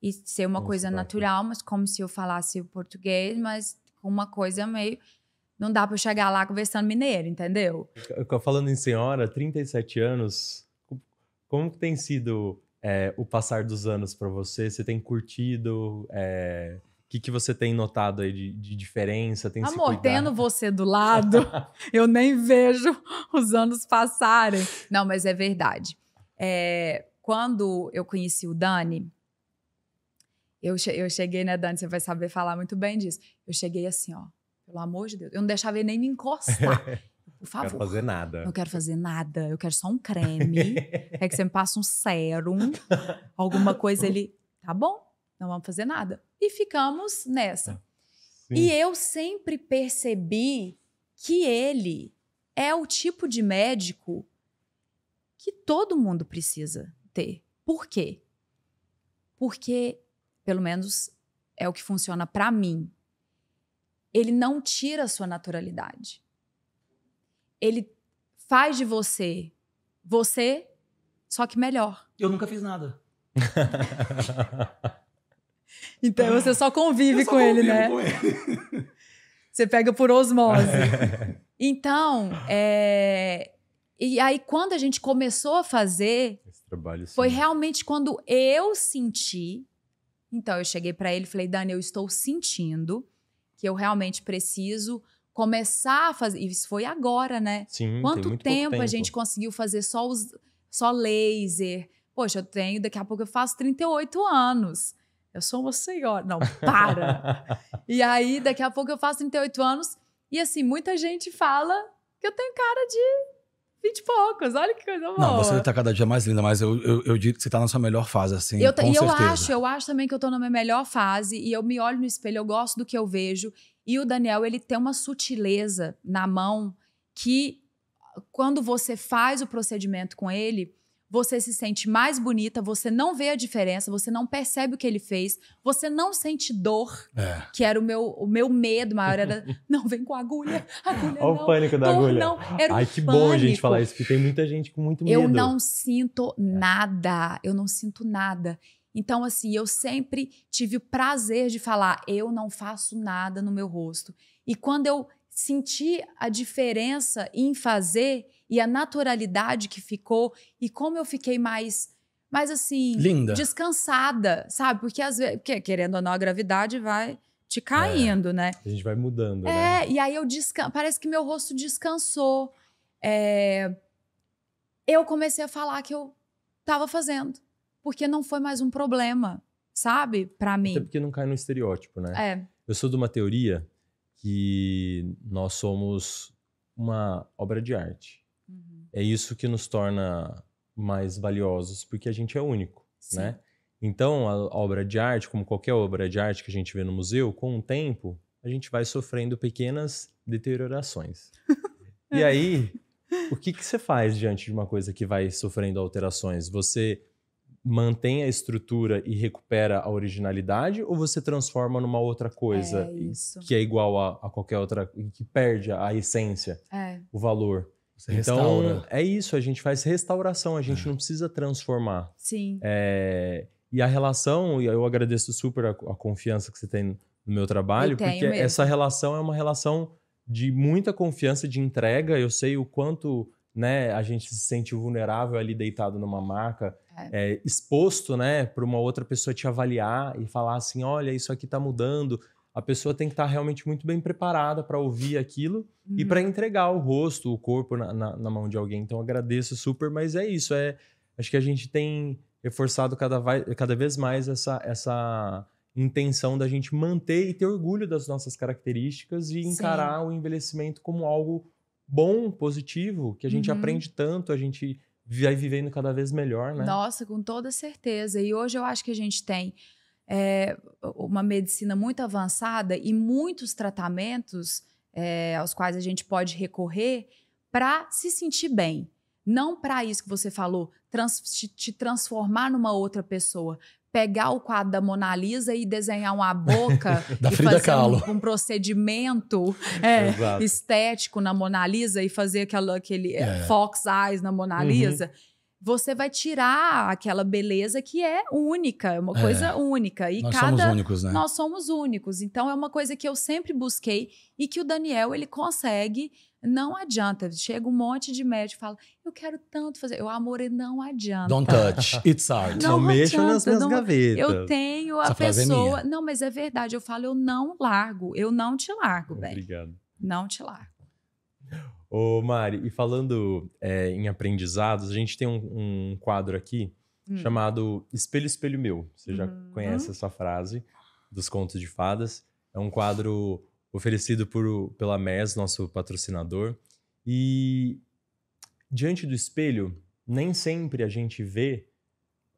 E ser uma Nossa, coisa natural, mas como se eu falasse português, mas uma coisa meio. Não dá para chegar lá conversando mineiro, entendeu? Falando em senhora, 37 anos, como tem sido é, o passar dos anos para você? Você tem curtido? É que, que você tem notado aí de, de diferença? Tem Amor, tendo você do lado, eu nem vejo os anos passarem. Não, mas é verdade. É, quando eu conheci o Dani, eu, che eu cheguei, né, Dani? Você vai saber falar muito bem disso. Eu cheguei assim, ó, pelo amor de Deus. Eu não deixava ele nem me encostar. Por favor. Não quero fazer nada. Não quero fazer nada. Eu quero só um creme. é que você me passa um sérum, alguma coisa. Ele, tá bom, não vamos fazer nada e ficamos nessa. Ah, sim. E eu sempre percebi que ele é o tipo de médico que todo mundo precisa ter. Por quê? Porque, pelo menos é o que funciona para mim. Ele não tira a sua naturalidade. Ele faz de você você, só que melhor. Eu nunca fiz nada. Então ah. você só convive só com ele, né? Com ele. Você pega por osmose. É. então, é... e aí quando a gente começou a fazer, trabalho, foi realmente quando eu senti. Então eu cheguei para ele e falei, Dani, eu estou sentindo que eu realmente preciso começar a fazer. Isso foi agora, né? Sim. Quanto tem tempo, tempo, a gente conseguiu fazer só os, só laser? Poxa, eu tenho, daqui a pouco eu faço 38 anos. Eu sou uma senhora. Não, para! e aí, daqui a pouco eu faço 38 anos. E assim, muita gente fala que eu tenho cara de 20 e poucos. Olha que coisa boa. Não, você tá cada dia mais linda, mas eu, eu, eu digo que você tá na sua melhor fase, assim. Eu, com e certeza. eu acho, eu acho também que eu tô na minha melhor fase. E eu me olho no espelho, eu gosto do que eu vejo. E o Daniel, ele tem uma sutileza na mão que quando você faz o procedimento com ele você se sente mais bonita, você não vê a diferença, você não percebe o que ele fez, você não sente dor, é. que era o meu, o meu medo maior, era não, vem com agulha, agulha Olha não, o pânico da agulha. Não, era Ai, que pânico. bom a gente falar isso, porque tem muita gente com muito medo. Eu não sinto é. nada, eu não sinto nada. Então, assim, eu sempre tive o prazer de falar, eu não faço nada no meu rosto. E quando eu senti a diferença em fazer, e a naturalidade que ficou e como eu fiquei mais mais assim, Linda. descansada, sabe? Porque às vezes, porque, querendo ou não, a gravidade vai te caindo, é, né? A gente vai mudando, né? é, né? e aí eu descanso, parece que meu rosto descansou. É, eu comecei a falar que eu tava fazendo, porque não foi mais um problema, sabe? Para mim. Até porque não cai no estereótipo, né? É. Eu sou de uma teoria que nós somos uma obra de arte é isso que nos torna mais valiosos, porque a gente é único, Sim. né? Então, a obra de arte, como qualquer obra de arte que a gente vê no museu, com o tempo, a gente vai sofrendo pequenas deteriorações. E aí, o que, que você faz diante de uma coisa que vai sofrendo alterações? Você mantém a estrutura e recupera a originalidade ou você transforma numa outra coisa é que é igual a, a, qualquer outra que perde a essência, é. o valor? Você então, restaura. é isso, a gente faz restauração, a gente é. não precisa transformar. Sim. É, e a relação, e eu agradeço super a, a, confiança que você tem no meu trabalho, porque essa relação é uma relação de muita confiança, de entrega. Eu sei o quanto né, a gente se sente vulnerável ali deitado numa maca, é. é exposto né, para uma outra pessoa te avaliar e falar assim: olha, isso aqui está mudando a pessoa tem que estar realmente muito bem preparada para ouvir aquilo uhum. e para entregar o rosto, o corpo na, na, na, mão de alguém. Então agradeço super, mas é isso. É, acho que a gente tem reforçado cada, cada vez mais essa, essa intenção da gente manter e ter orgulho das nossas características e Sim. encarar o envelhecimento como algo bom, positivo, que a gente uhum. aprende tanto, a gente vai vivendo cada vez melhor, né? Nossa, com toda certeza. E hoje eu acho que a gente tem é, uma medicina muito avançada e muitos tratamentos é, aos quais a gente pode recorrer para se sentir bem. Não para isso que você falou, trans, te, te transformar numa outra pessoa, pegar o quadro da Mona Lisa e desenhar uma boca da e Frida fazer Um, um procedimento é, estético na Mona Lisa e fazer aquela, aquele é. é. fox eyes na Mona uhum. Lisa. Uhum você vai tirar aquela beleza que é única, é uma é, coisa única. E nós cada, somos únicos, né? Nós somos únicos. Então é uma coisa que eu sempre busquei e que o Daniel ele consegue. Não adianta. Chega um monte de médico e fala: Eu quero tanto fazer. Eu amore, não adianta. Don't touch. It's art. Não, não mexa nas minhas não, gavetas. Eu tenho a Essa é pessoa. É não, mas é verdade. Eu falo: Eu não largo. Eu não te largo, velho. Obrigado. Não te largo. Ô, Mari, e falando é, em aprendizados, a gente tem um, um quadro aqui hum. chamado Espelho, Espelho Meu. Você hum. já uhum. conhece essa frase dos contos de fadas. É um quadro oferecido por, pela MES, nosso patrocinador. E diante do espelho, nem sempre a gente vê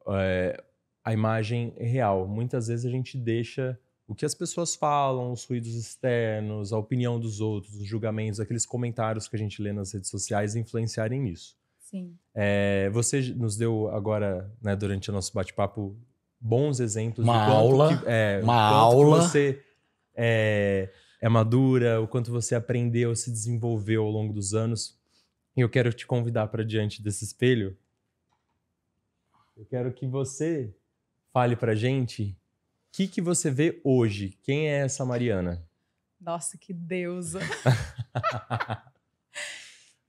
é, a imagem real. Muitas vezes a gente deixa o que as pessoas falam, os ruídos externos, a opinião dos outros, os julgamentos, aqueles comentários que a gente lê nas redes sociais influenciarem isso. Sim. É, você nos deu agora, né, durante o nosso bate-papo, bons exemplos uma de aula, que, é, uma aula. você é, é madura, o quanto você aprendeu, se desenvolveu ao longo dos anos. E eu quero te convidar para diante desse espelho. Eu quero que você fale para gente que, que você vê hoje? Quem é essa Mariana? Nossa, que deusa!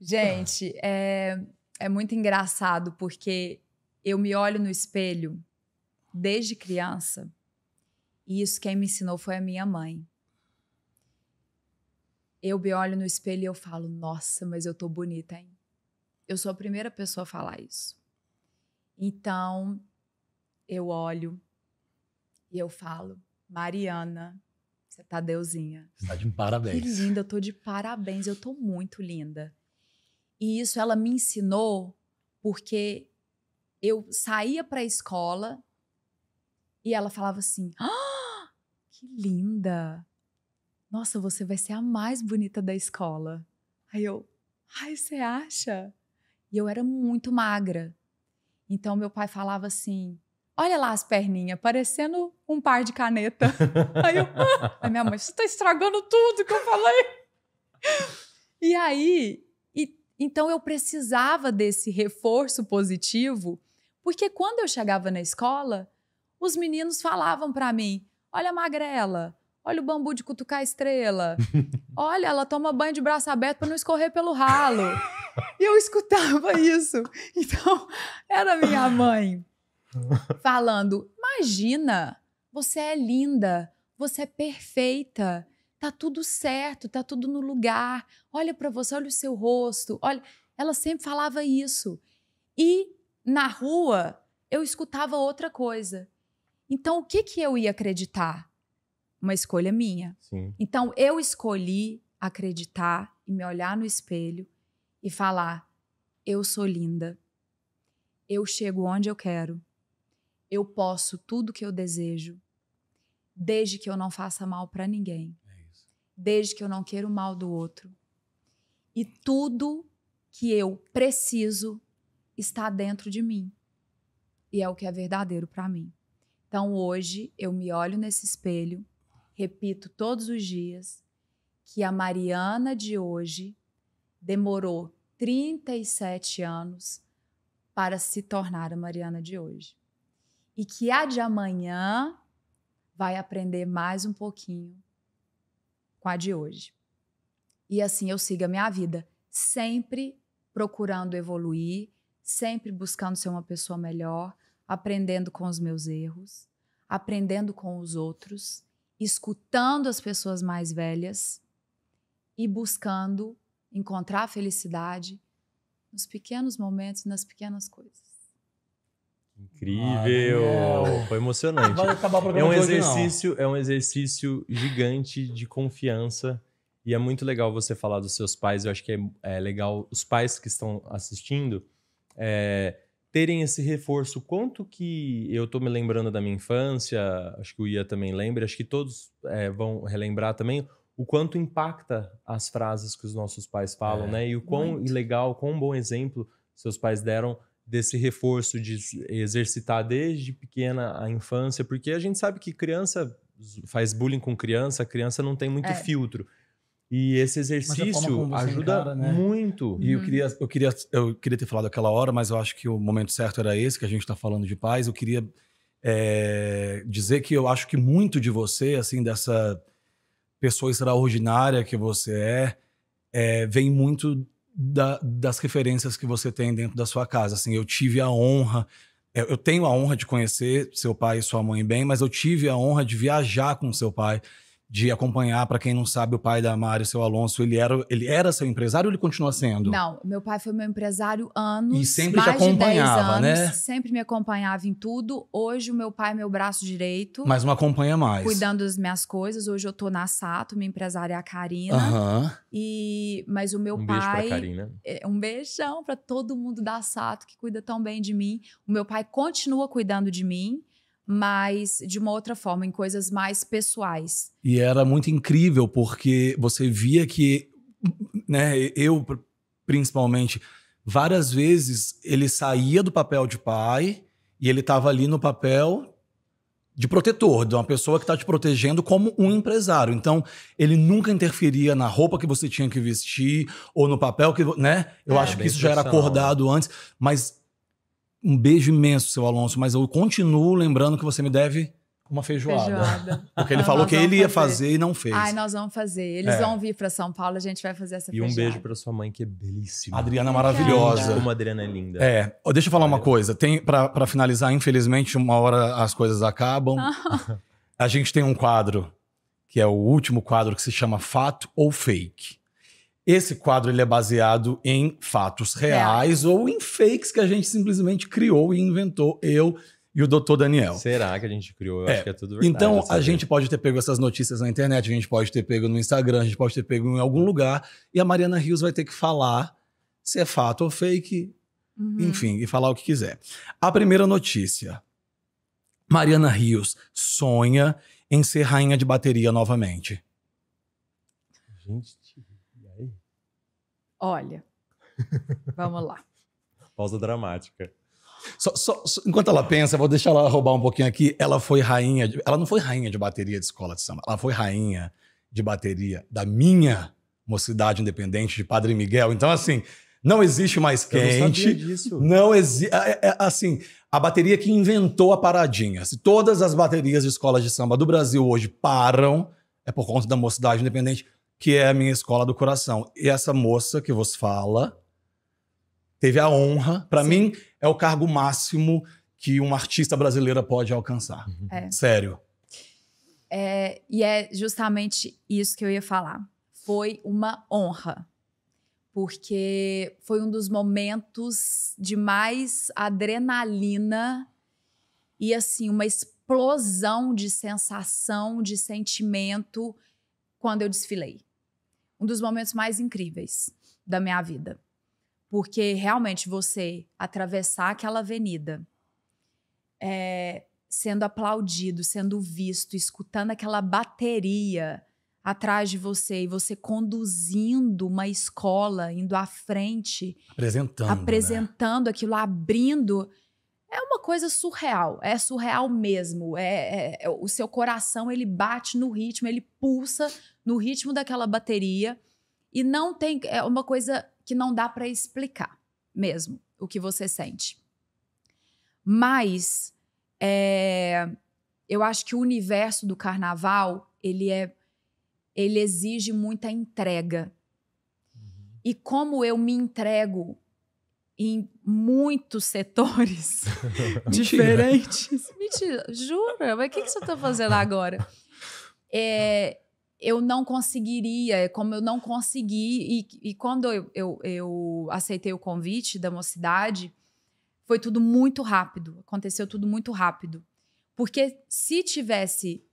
Gente, é, é muito engraçado porque eu me olho no espelho desde criança e isso quem me ensinou foi a minha mãe. Eu me olho no espelho e eu falo, nossa, mas eu tô bonita, hein? Eu sou a primeira pessoa a falar isso. Então, eu olho, e eu falo, Mariana, você tá deusinha. Você tá de parabéns. Que linda, eu tô de parabéns, eu tô muito linda. E isso ela me ensinou porque eu saía para a escola e ela falava assim: ah, que linda! Nossa, você vai ser a mais bonita da escola. Aí eu, ai, você acha? E eu era muito magra. Então meu pai falava assim: olha lá as perninhas, parecendo um par de caneta. aí eu, aí ah, minha mãe, você tá estragando tudo que eu falei. e aí, e, então eu precisava desse reforço positivo, porque quando eu chegava na escola, os meninos falavam para mim, olha a magrela, olha o bambu de cutucar a estrela, olha, ela toma banho de braço aberto para não escorrer pelo ralo. E eu escutava isso. Então, era minha mãe falando: imagina, você é linda, você é perfeita, tá tudo certo, tá tudo no lugar. Olha para você, olha o seu rosto, olha. Ela sempre falava isso. E na rua eu escutava outra coisa. Então o que que eu ia acreditar? Uma escolha minha. Sim. Então eu escolhi acreditar e me olhar no espelho e falar: eu sou linda. Eu chego onde eu quero. Eu posso tudo que eu desejo, desde que eu não faça mal para ninguém, é desde que eu não queira o mal do outro. E tudo que eu preciso está dentro de mim. E é o que é verdadeiro para mim. Então hoje eu me olho nesse espelho, repito todos os dias que a Mariana de hoje demorou 37 anos para se tornar a Mariana de hoje e que a de amanhã vai aprender mais um pouquinho com a de hoje. E assim eu sigo a minha vida, sempre procurando evoluir, sempre buscando ser uma pessoa melhor, aprendendo com os meus erros, aprendendo com os outros, escutando as pessoas mais velhas e buscando encontrar a felicidade nos pequenos momentos, nas pequenas coisas. Incrível! Foi emocionante. é um exercício, hoje, é um exercício gigante de confiança e é muito legal você falar dos seus pais. Eu acho que é, é legal os pais que estão assistindo é, terem esse reforço. Quanto que eu estou me lembrando da minha infância, acho que o Ia também lembra, acho que todos é, vão relembrar também o quanto impacta as frases que os nossos pais falam, é. né? E o quão muito. legal, quão bom exemplo seus pais deram desse reforço de exercitar desde pequena a infância, porque a gente sabe que criança faz bullying com criança, a criança não tem muito é. filtro. E esse exercício ajuda encara, né? muito. E eu, uhum. queria, eu, queria, eu queria ter falado aquela hora, mas eu acho que o momento certo era esse, que a gente está falando de paz. Eu queria é, dizer que eu acho que muito de você, assim, dessa pessoa extraordinária que você é, é vem muito da, das referências que você tem dentro da sua casa. Assim, eu tive a honra, é, eu tenho a honra de conhecer seu pai e sua mãe bem, mas eu tive a honra de viajar com seu pai de acompanhar, para quem não sabe, o pai da Mari, seu Alonso, ele era, ele era seu empresário ou ele continua sendo? Não, meu pai foi meu empresário anos. E sempre te acompanhava, anos, né? Sempre me acompanhava em tudo. Hoje o meu pai é meu braço direito. Mas não acompanha mais. Cuidando das minhas coisas. Hoje eu tô na Sato, minha empresária é a Karina. Uhum. E, mas o meu um pai. Um beijo pra Karina. É, um beijão para todo mundo da Sato que cuida tão bem de mim. O meu pai continua cuidando de mim mas de uma outra forma, em coisas mais pessoais. E era muito incrível, porque você via que, né, eu principalmente, várias vezes ele saía do papel de pai e ele estava ali no papel de protetor, de uma pessoa que está te protegendo como um empresário. Então, ele nunca interferia na roupa que você tinha que vestir ou no papel que, né? Eu é, acho que isso já era né? acordado antes, mas um beijo imenso, seu Alonso, mas eu continuo lembrando que você me deve uma feijoada. feijoada. Porque ele falou que ele ia fazer. e não fez. Ai, nós vamos fazer. Eles é. vão vir para São Paulo, a gente vai fazer essa e feijoada. E um beijo para sua mãe, que é belíssima. Adriana é maravilhosa. Como a Adriana é linda. É. Oh, deixa eu falar uma coisa. Tem para finalizar, infelizmente, uma hora as coisas acabam. Ah. a gente tem um quadro, que é o último quadro, que se chama Fato ou Fake. Esse quadro ele é baseado em fatos reais ou em fakes que a gente simplesmente criou e inventou, eu e o doutor Daniel. Será que a gente criou? Eu é. acho que é tudo verdade. Então, a gente pode ter pego essas notícias na internet, a gente pode ter pego no Instagram, a gente pode ter pego em algum lugar, e a Mariana Rios vai ter que falar se é fato ou fake, uhum. enfim, e falar o que quiser. A primeira notícia. Mariana Rios sonha em ser rainha de bateria novamente. Gente, Olha, vamos lá. Pausa dramática. Só, só, só, enquanto ela pensa, vou deixar ela roubar um pouquinho aqui. Ela foi rainha. De, ela não foi rainha de bateria de escola de samba. Ela foi rainha de bateria da minha mocidade independente de Padre Miguel. Então, assim, não existe mais quente. Não, não existe. É, é, é, assim, a bateria que inventou a paradinha. Se todas as baterias de escola de samba do Brasil hoje param, é por conta da mocidade independente que é a minha escola do coração. E essa moça que vos fala teve a honra, para mim é o cargo máximo que uma artista brasileira pode alcançar. Uhum. É. Sério. É, e é justamente isso que eu ia falar. Foi uma honra, porque foi um dos momentos de mais adrenalina e assim uma explosão de sensação, de sentimento quando eu desfilei um dos momentos mais incríveis da minha vida. Porque realmente você atravessar aquela avenida é, sendo aplaudido, sendo visto, escutando aquela bateria atrás de você e você conduzindo uma escola, indo à frente, apresentando, né? apresentando né? aquilo, abrindo, é uma coisa surreal, é surreal mesmo. É, é, é, o seu coração ele bate no ritmo, ele pulsa no ritmo daquela bateria. E não tem. É uma coisa que não dá para explicar mesmo o que você sente. Mas é, eu acho que o universo do carnaval ele é ele exige muita entrega. Uhum. E como eu me entrego em muitos setores diferentes. Mentira, jura? Mas o que, que você está fazendo agora? É, eu não conseguiria, é como eu não consegui. E, e quando eu, eu, eu, aceitei o convite da mocidade, foi tudo muito rápido. Aconteceu tudo muito rápido. Porque se tivesse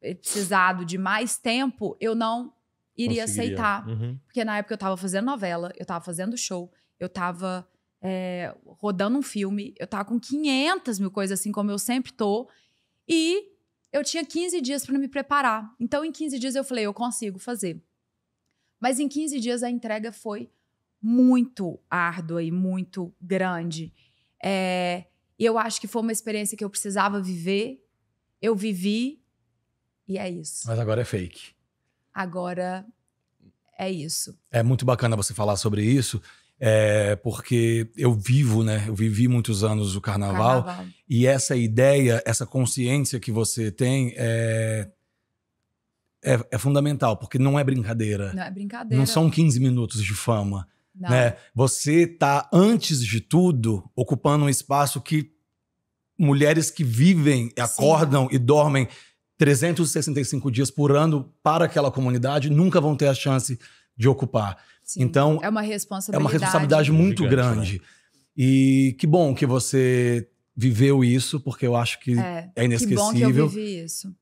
eh, precisado de mais tempo, eu não iria aceitar. Uhum. Porque na época eu estava fazendo novela, eu estava fazendo show, eu estava é, eh, rodando um filme, eu estava com 500 mil coisas assim, como eu sempre tô. E eu tinha 15 dias para me preparar. Então, em 15 dias, eu falei, eu consigo fazer. Mas em 15 dias, a entrega foi muito árdua e muito grande. É, eu acho que foi uma experiência que eu precisava viver. Eu vivi e é isso. Mas agora é fake. Agora é isso. É muito bacana você falar sobre isso. É, porque eu vivo, né? Eu vivi muitos anos o carnaval, carnaval, e essa ideia, essa consciência que você tem é, é, é, fundamental, porque não é brincadeira. Não é brincadeira. Não são 15 minutos de fama. Não. Né? Você está antes de tudo, ocupando um espaço que mulheres que vivem, acordam Sim. e dormem 365 dias por ano para aquela comunidade nunca vão ter a chance de ocupar. Sim. Então. É uma responsabilidade. É uma responsabilidade muito Gigante, né? grande. Né? E que bom que você viveu isso, porque eu acho que é, é inesquecível. Que bom que eu vivi isso.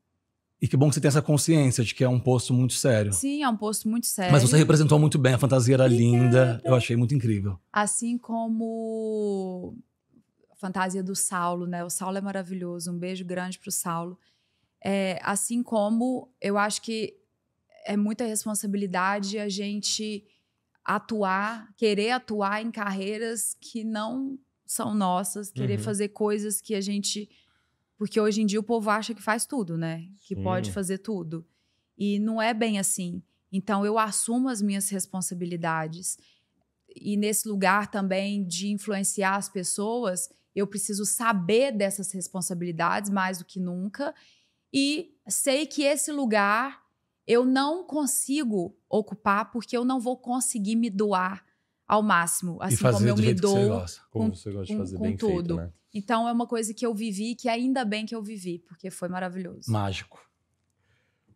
E que bom que você tem essa consciência de que é um posto muito sério. Sim, é um posto muito sério. Mas você representou muito bem, a fantasia era Obrigada. linda, eu achei muito incrível. Assim como a fantasia do Saulo, né? O Saulo é maravilhoso, um beijo grande pro Saulo. É, assim como eu acho que é muita responsabilidade a gente atuar, querer atuar em carreiras que não são nossas, querer uhum. fazer coisas que a gente. Porque hoje em dia o povo acha que faz tudo, né? Que Sim. pode fazer tudo. E não é bem assim. Então eu assumo as minhas responsabilidades. E nesse lugar também de influenciar as pessoas, eu preciso saber dessas responsabilidades mais do que nunca. E sei que esse lugar eu não consigo ocupar porque eu não vou conseguir me doar ao máximo, assim como eu me dou gosta, com, com, bem com tudo. Feito, né? Então é uma coisa que eu vivi que ainda bem que eu vivi, porque foi maravilhoso. Mágico.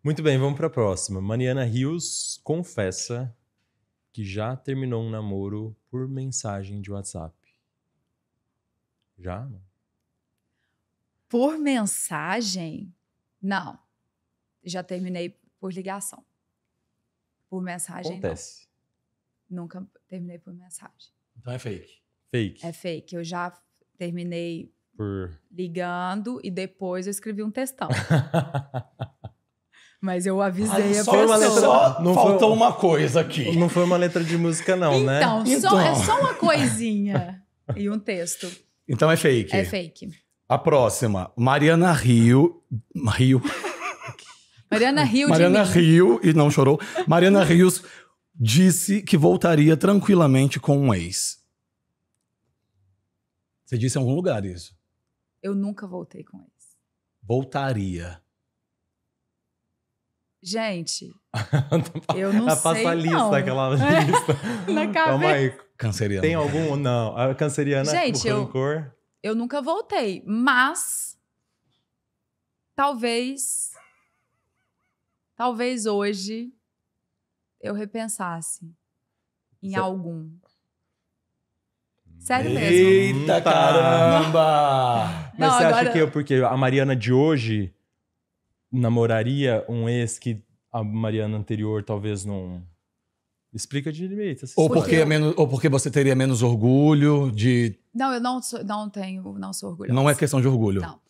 Muito bem, vamos para a próxima. Mariana Rios confessa que já terminou um namoro por mensagem de WhatsApp. Já? Por mensagem? Não. Já terminei por ligação. Por mensagem. Acontece. Não. Nunca terminei por mensagem. Então é fake. Fake. É fake. Eu já terminei por... ligando e depois eu escrevi um textão. Mas eu avisei Ai, a só pessoa. Uma letra, só não faltou foi, uma coisa aqui. Não foi uma letra de música, não, então, né? Então, só, é só então. uma coisinha e um texto. Então é fake. É fake. A próxima, Mariana Rio. Rio. Mariana Rio Mariana Rio, e não chorou. Mariana Rios disse que voltaria tranquilamente com um ex. Você disse em algum lugar isso? Eu nunca voltei com ex. Voltaria. Gente, eu não Ela passa sei a lista, não. aquela é, lista. Na cabeça. Calma aí. Canceriana. Tem algum? Não. A canceriana, Gente, eu, rancor. eu nunca voltei, mas talvez talvez hoje eu repensasse em algum. Sério Eita mesmo. Eita caramba! Mas Não, você agora... acha que eu, porque a Mariana de hoje namoraria um ex que a Mariana anterior talvez não. Explica direito. Ou porque, é menos, ou porque você teria menos orgulho de. Não, eu não, sou, não tenho, não sou orgulhosa. Não é questão de orgulho. Não.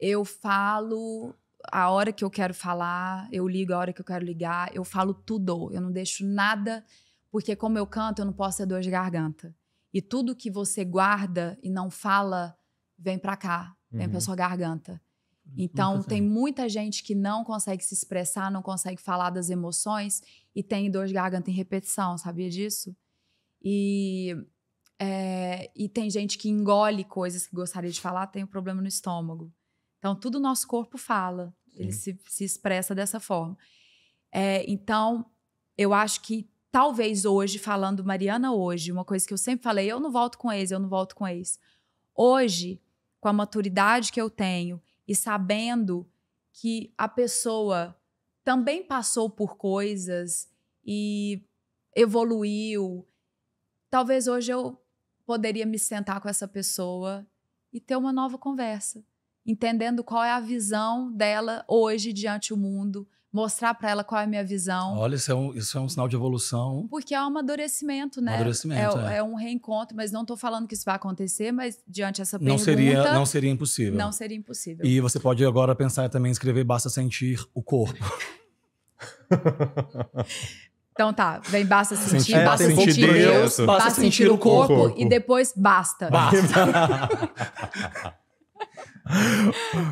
Eu falo a hora que eu quero falar, eu ligo a hora que eu quero ligar, eu falo tudo, eu não deixo nada, porque como eu canto, eu não posso ter dor de garganta. E tudo que você guarda e não fala, vem para cá, uhum. vem para sua garganta. Então, tem muita gente que não consegue se expressar, não consegue falar das emoções e tem dor de garganta em repetição, sabia disso? E, é, e tem gente que engole coisas que gostaria de falar, tem um problema no estômago. Então, tudo o nosso corpo fala, Sim. ele se, se expressa dessa forma. É, então, eu acho que talvez hoje, falando Mariana hoje, uma coisa que eu sempre falei, eu não volto com ex, eu não volto com ex. Hoje, com a maturidade que eu tenho e sabendo que a pessoa também passou por coisas e evoluiu, talvez hoje eu poderia me sentar com essa pessoa e ter uma nova conversa entendendo qual é a visão dela hoje diante do mundo, mostrar para ela qual é a minha visão. Olha, isso é, um, isso é um sinal de evolução. Porque é um amadurecimento, né? Amadurecimento, é, é. é um reencontro, mas não estou falando que isso vai acontecer, mas diante dessa pergunta... Não seria, não seria impossível. Não seria impossível. E você pode agora pensar também, escrever Basta Sentir o Corpo. Então tá, vem basta sentir, basta é, sentir, sentir Deus, basta, basta sentir, sentir, o corpo, corpo, e depois basta. Basta.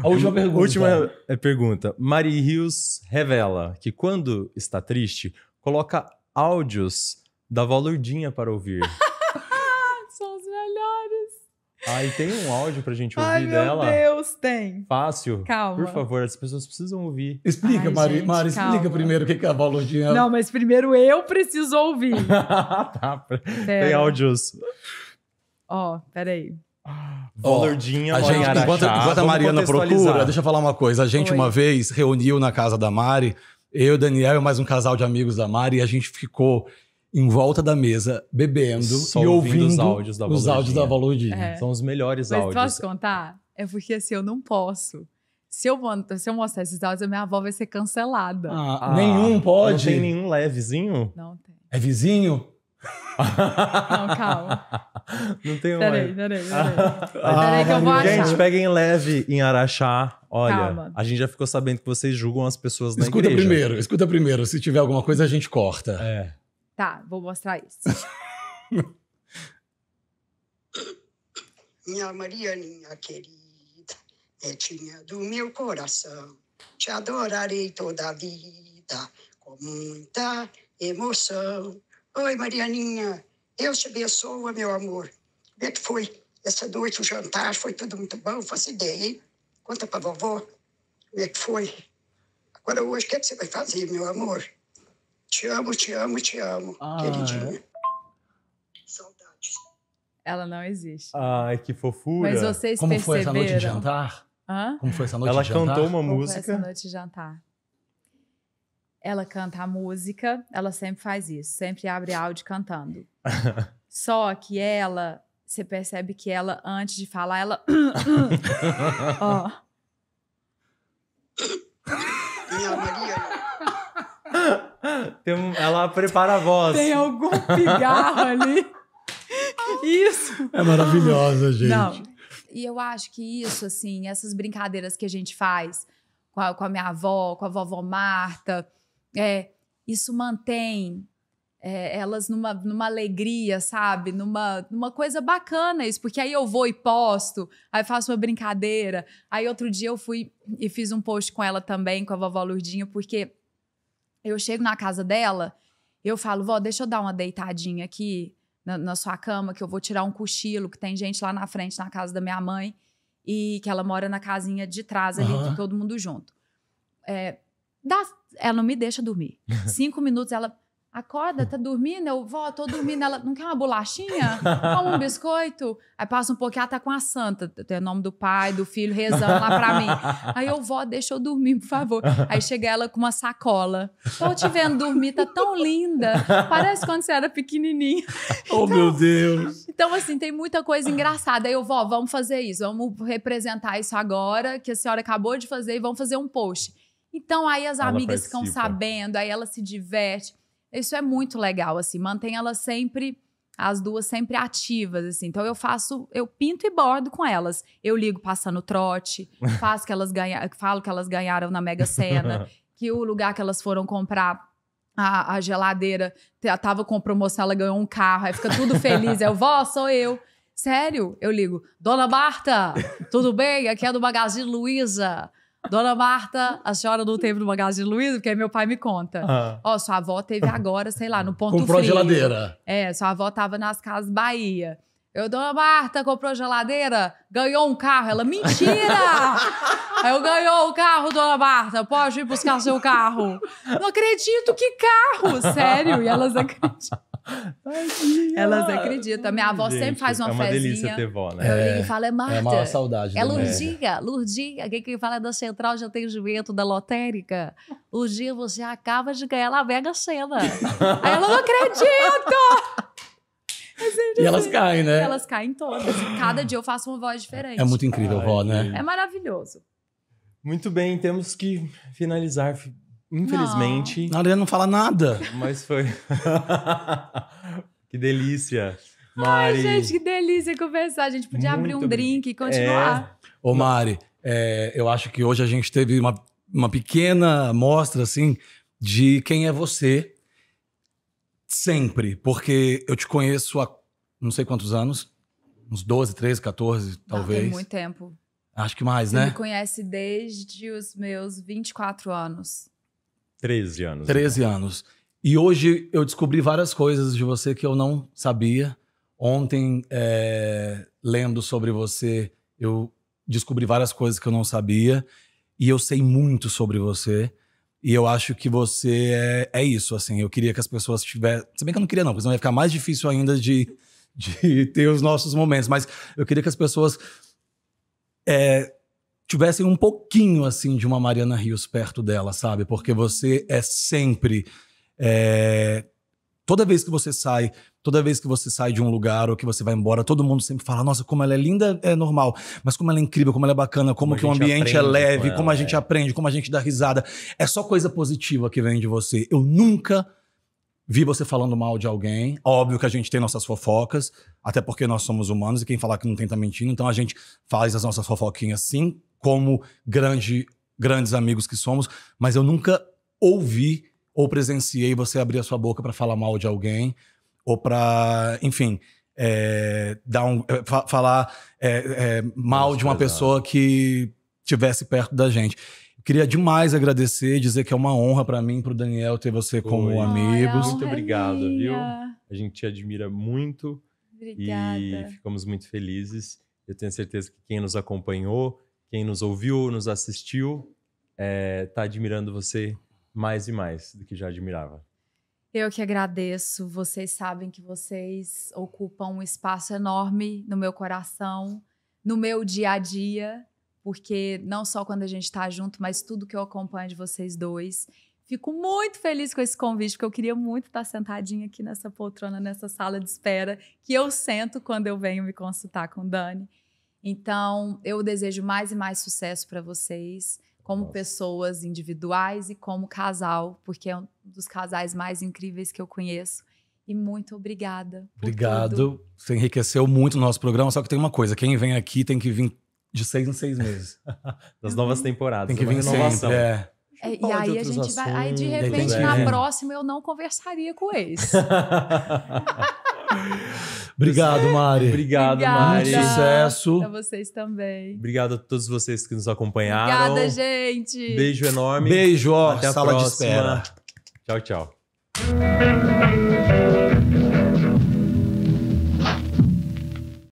A última pergunta. Última então. é pergunta. Mari Rios revela que quando está triste, coloca áudios da Valurdinha para ouvir. São os melhores. Ah, e tem um áudio pra gente ouvir Ai, dela? Meu Deus, tem. Fácil. Calma. Por favor, as pessoas precisam ouvir. Explica, Ai, Mari, gente, Mari explica primeiro o que é a Valurdinha. Não, mas primeiro eu preciso ouvir. tá, tem áudios. Ó, oh, peraí. Ah. Valordinha, oh, a gente, enquanto, enquanto a Mariana procura, deixa eu falar uma coisa. A gente Oi. uma vez reuniu na casa da Mari, eu, Daniel e mais um casal de amigos da Mari, e a gente ficou em volta da mesa, bebendo Só e ouvindo, ouvindo os áudios da Valordinha. Áudios da Valordinha. É. São os melhores Mas áudios. Posso contar? É porque assim, eu não posso. Se eu, se eu mostrar esses áudios, a minha avó vai ser cancelada. Ah, ah, nenhum pode? Não tem nenhum lá é vizinho? Não tem. É vizinho? Não, calma. Não tem uma. Peraí, peraí, peraí. Ah, peraí que eu vou achar. Gente, peguem leve em Araxá. Olha, calma. a gente já ficou sabendo que vocês julgam as pessoas na escuta igreja. Escuta primeiro, escuta primeiro. Se tiver alguma coisa, a gente corta. É. Tá, vou mostrar isso. Minha Marianinha querida, netinha é, do meu coração, te adorarei toda a vida com muita emoção. Oi, Marianinha. Deus te abençoe, meu amor. Como é que foi essa noite, o jantar? Foi tudo muito bom? Faça ideia, hein? Conta pra vovó. Como é que foi? Agora, hoje, o que, é que você vai fazer, meu amor? Te amo, te amo, te amo, ah. É? queridinha. Saudades. Ela não existe. Ai, que fofura. Mas vocês Como perceberam... foi essa noite de jantar? Hã? Como foi essa noite Ela de jantar? Ela cantou uma Como música. Como foi essa noite de jantar? ela canta a música, ela sempre faz isso, sempre abre áudio cantando. Só que ela, você percebe que ela, antes de falar, ela. ó. Minha Maria. Né? Tem um, ela prepara a voz. Tem algum pigarro ali. Isso. É maravilhosa, gente. Não. E eu acho que isso, assim, essas brincadeiras que a gente faz com a, com a minha avó, com a vovó Marta, é, isso mantém é, elas numa, numa alegria, sabe? Numa, numa coisa bacana isso, porque aí eu vou e posto, aí faço uma brincadeira. Aí outro dia eu fui e fiz um post com ela também, com a vovó Lurdinha, porque eu chego na casa dela, eu falo, vó, deixa eu dar uma deitadinha aqui na, na sua cama, que eu vou tirar um cochilo, que tem gente lá na frente, na casa da minha mãe, e que ela mora na casinha de trás ali, uhum. todo mundo junto. É, dá ela não me deixa dormir. Cinco minutos, ela acorda, tá dormindo? Eu, vó, tô dormindo. Ela, não quer uma bolachinha? Toma um biscoito? Aí passa um pouquinho, ela tá com a santa. Tem o nome do pai, do filho, rezando lá pra mim. Aí eu, vó, deixa eu dormir, por favor. Aí chega ela com uma sacola. Tô te vendo dormir, tá tão linda. Parece quando você era pequenininha. oh, então, meu Deus! Então, assim, tem muita coisa engraçada. Aí eu, vó, vamos fazer isso. Vamos representar isso agora, que a senhora acabou de fazer, e vamos fazer um post. Então aí as ela amigas participa. ficam sabendo, aí ela se diverte. Isso é muito legal, assim, mantém ela sempre, as duas sempre ativas, assim. Então eu faço, eu pinto e bordo com elas. Eu ligo passando trote, faço que elas ganha, falo que elas ganharam na Mega Sena, que o lugar que elas foram comprar a, a geladeira tava com promoção, ela ganhou um carro, aí fica tudo feliz. É o vó, sou eu. Sério? Eu ligo, Dona Marta, tudo bem? Aqui é do Magazine Luiza. Dona Marta, a senhora não teve no Magazine Luiza? Porque aí meu pai me conta. Ah. Ó, sua avó teve agora, sei lá, no Ponto Comprou Frio. Comprou geladeira. É, sua avó tava nas casas Bahia. Eu, dona Marta, comprou geladeira, ganhou um carro. Ela, mentira! eu ganhou o um carro, dona Marta, pode ir buscar seu carro. Não acredito, que carro! Sério? E elas acreditam. Elas acreditam. Minha avó Gente, sempre faz uma fezinha. É uma fezinha. delícia ter vó, né? Eu é, ligo e fala, é Marta. É uma saudade. É Lurdinha, Lurdinha. Quem que fala da central de atendimento da lotérica? O dia você acaba de ganhar a Mega Sena. Aí ela, não acredito! É e elas assim. caem, né? E elas caem todas. cada dia eu faço uma voz diferente. É muito incrível, Ai, vó, né? É maravilhoso. Muito bem, temos que finalizar. Infelizmente. Não. A Adriana não fala nada. Mas foi. que delícia. Mari. Ai, gente, que delícia conversar. A gente podia Muito abrir um bem. drink e continuar. É. Ô, Mari, é, eu acho que hoje a gente teve uma, uma pequena mostra assim, de quem é você sempre. Porque eu te conheço há não sei quantos anos. Uns 12, 13, 14, talvez. Ah, tem muito tempo. Acho que mais, Você né? Você me conhece desde os meus 24 anos. 13 anos. 13 então. anos. E hoje eu descobri várias coisas de você que eu não sabia. Ontem, é, lendo sobre você, eu descobri várias coisas que eu não sabia. E eu sei muito sobre você. E eu acho que você é, é isso, assim. Eu queria que as pessoas tivessem... Se bem que eu não queria não, porque senão ia ficar mais difícil ainda de, de ter os nossos momentos. Mas eu queria que as pessoas é, tivessem um pouquinho assim de uma Mariana Rios perto dela, sabe? Porque você é sempre é... toda vez que você sai, toda vez que você sai de um lugar ou que você vai embora, todo mundo sempre fala: "Nossa, como ela é linda, é normal, mas como ela é incrível, como ela é bacana, como, como que o ambiente é leve, com como a gente é. aprende, como a gente dá risada". É só coisa positiva que vem de você. Eu nunca vi você falando mal de alguém. Óbvio que a gente tem nossas fofocas, até porque nós somos humanos e quem falar que não tem tá mentindo. Então a gente faz as nossas fofoquinhas sim, como grande, grandes amigos que somos, mas eu nunca ouvi ou presenciei você abrir a sua boca para falar mal de alguém ou para, enfim, é, dar um, é, fa falar é, é, mal Nossa, de uma pessoa que tivesse perto da gente. Queria demais agradecer, dizer que é uma honra para mim, para o Daniel, ter você como amigos. Muito obrigado, viu? A gente te admira muito Obrigada. e ficamos muito felizes. Eu tenho certeza que quem nos acompanhou quem nos ouviu, nos assistiu, está é, tá admirando você mais e mais do que já admirava. Eu que agradeço. Vocês sabem que vocês ocupam um espaço enorme no meu coração, no meu dia a dia, porque não só quando a gente está junto, mas tudo que eu acompanho de vocês dois. Fico muito feliz com esse convite, porque eu queria muito estar tá sentadinha aqui nessa poltrona, nessa sala de espera, que eu sento quando eu venho me consultar com o Dani. Então, eu desejo mais e mais sucesso para vocês, como Nossa. pessoas individuais e como casal, porque é um dos casais mais incríveis que eu conheço. E muito obrigada. Obrigado. Você enriqueceu muito o nosso programa, só que tem uma coisa: quem vem aqui tem que vir de seis em seis meses. das novas temporadas. Tem que né? vir inovação. Sempre, é. É, e aí a gente assuntos, vai. Aí de repente, é. na próxima, eu não conversaria com eles. Obrigado, é Mari. Obrigado, Mari. Muito sucesso. A vocês também. Obrigado a todos vocês que nos acompanharam. Obrigada, gente. Beijo enorme. Beijo, ó. Até a Sala próxima. de espera. Tchau, tchau.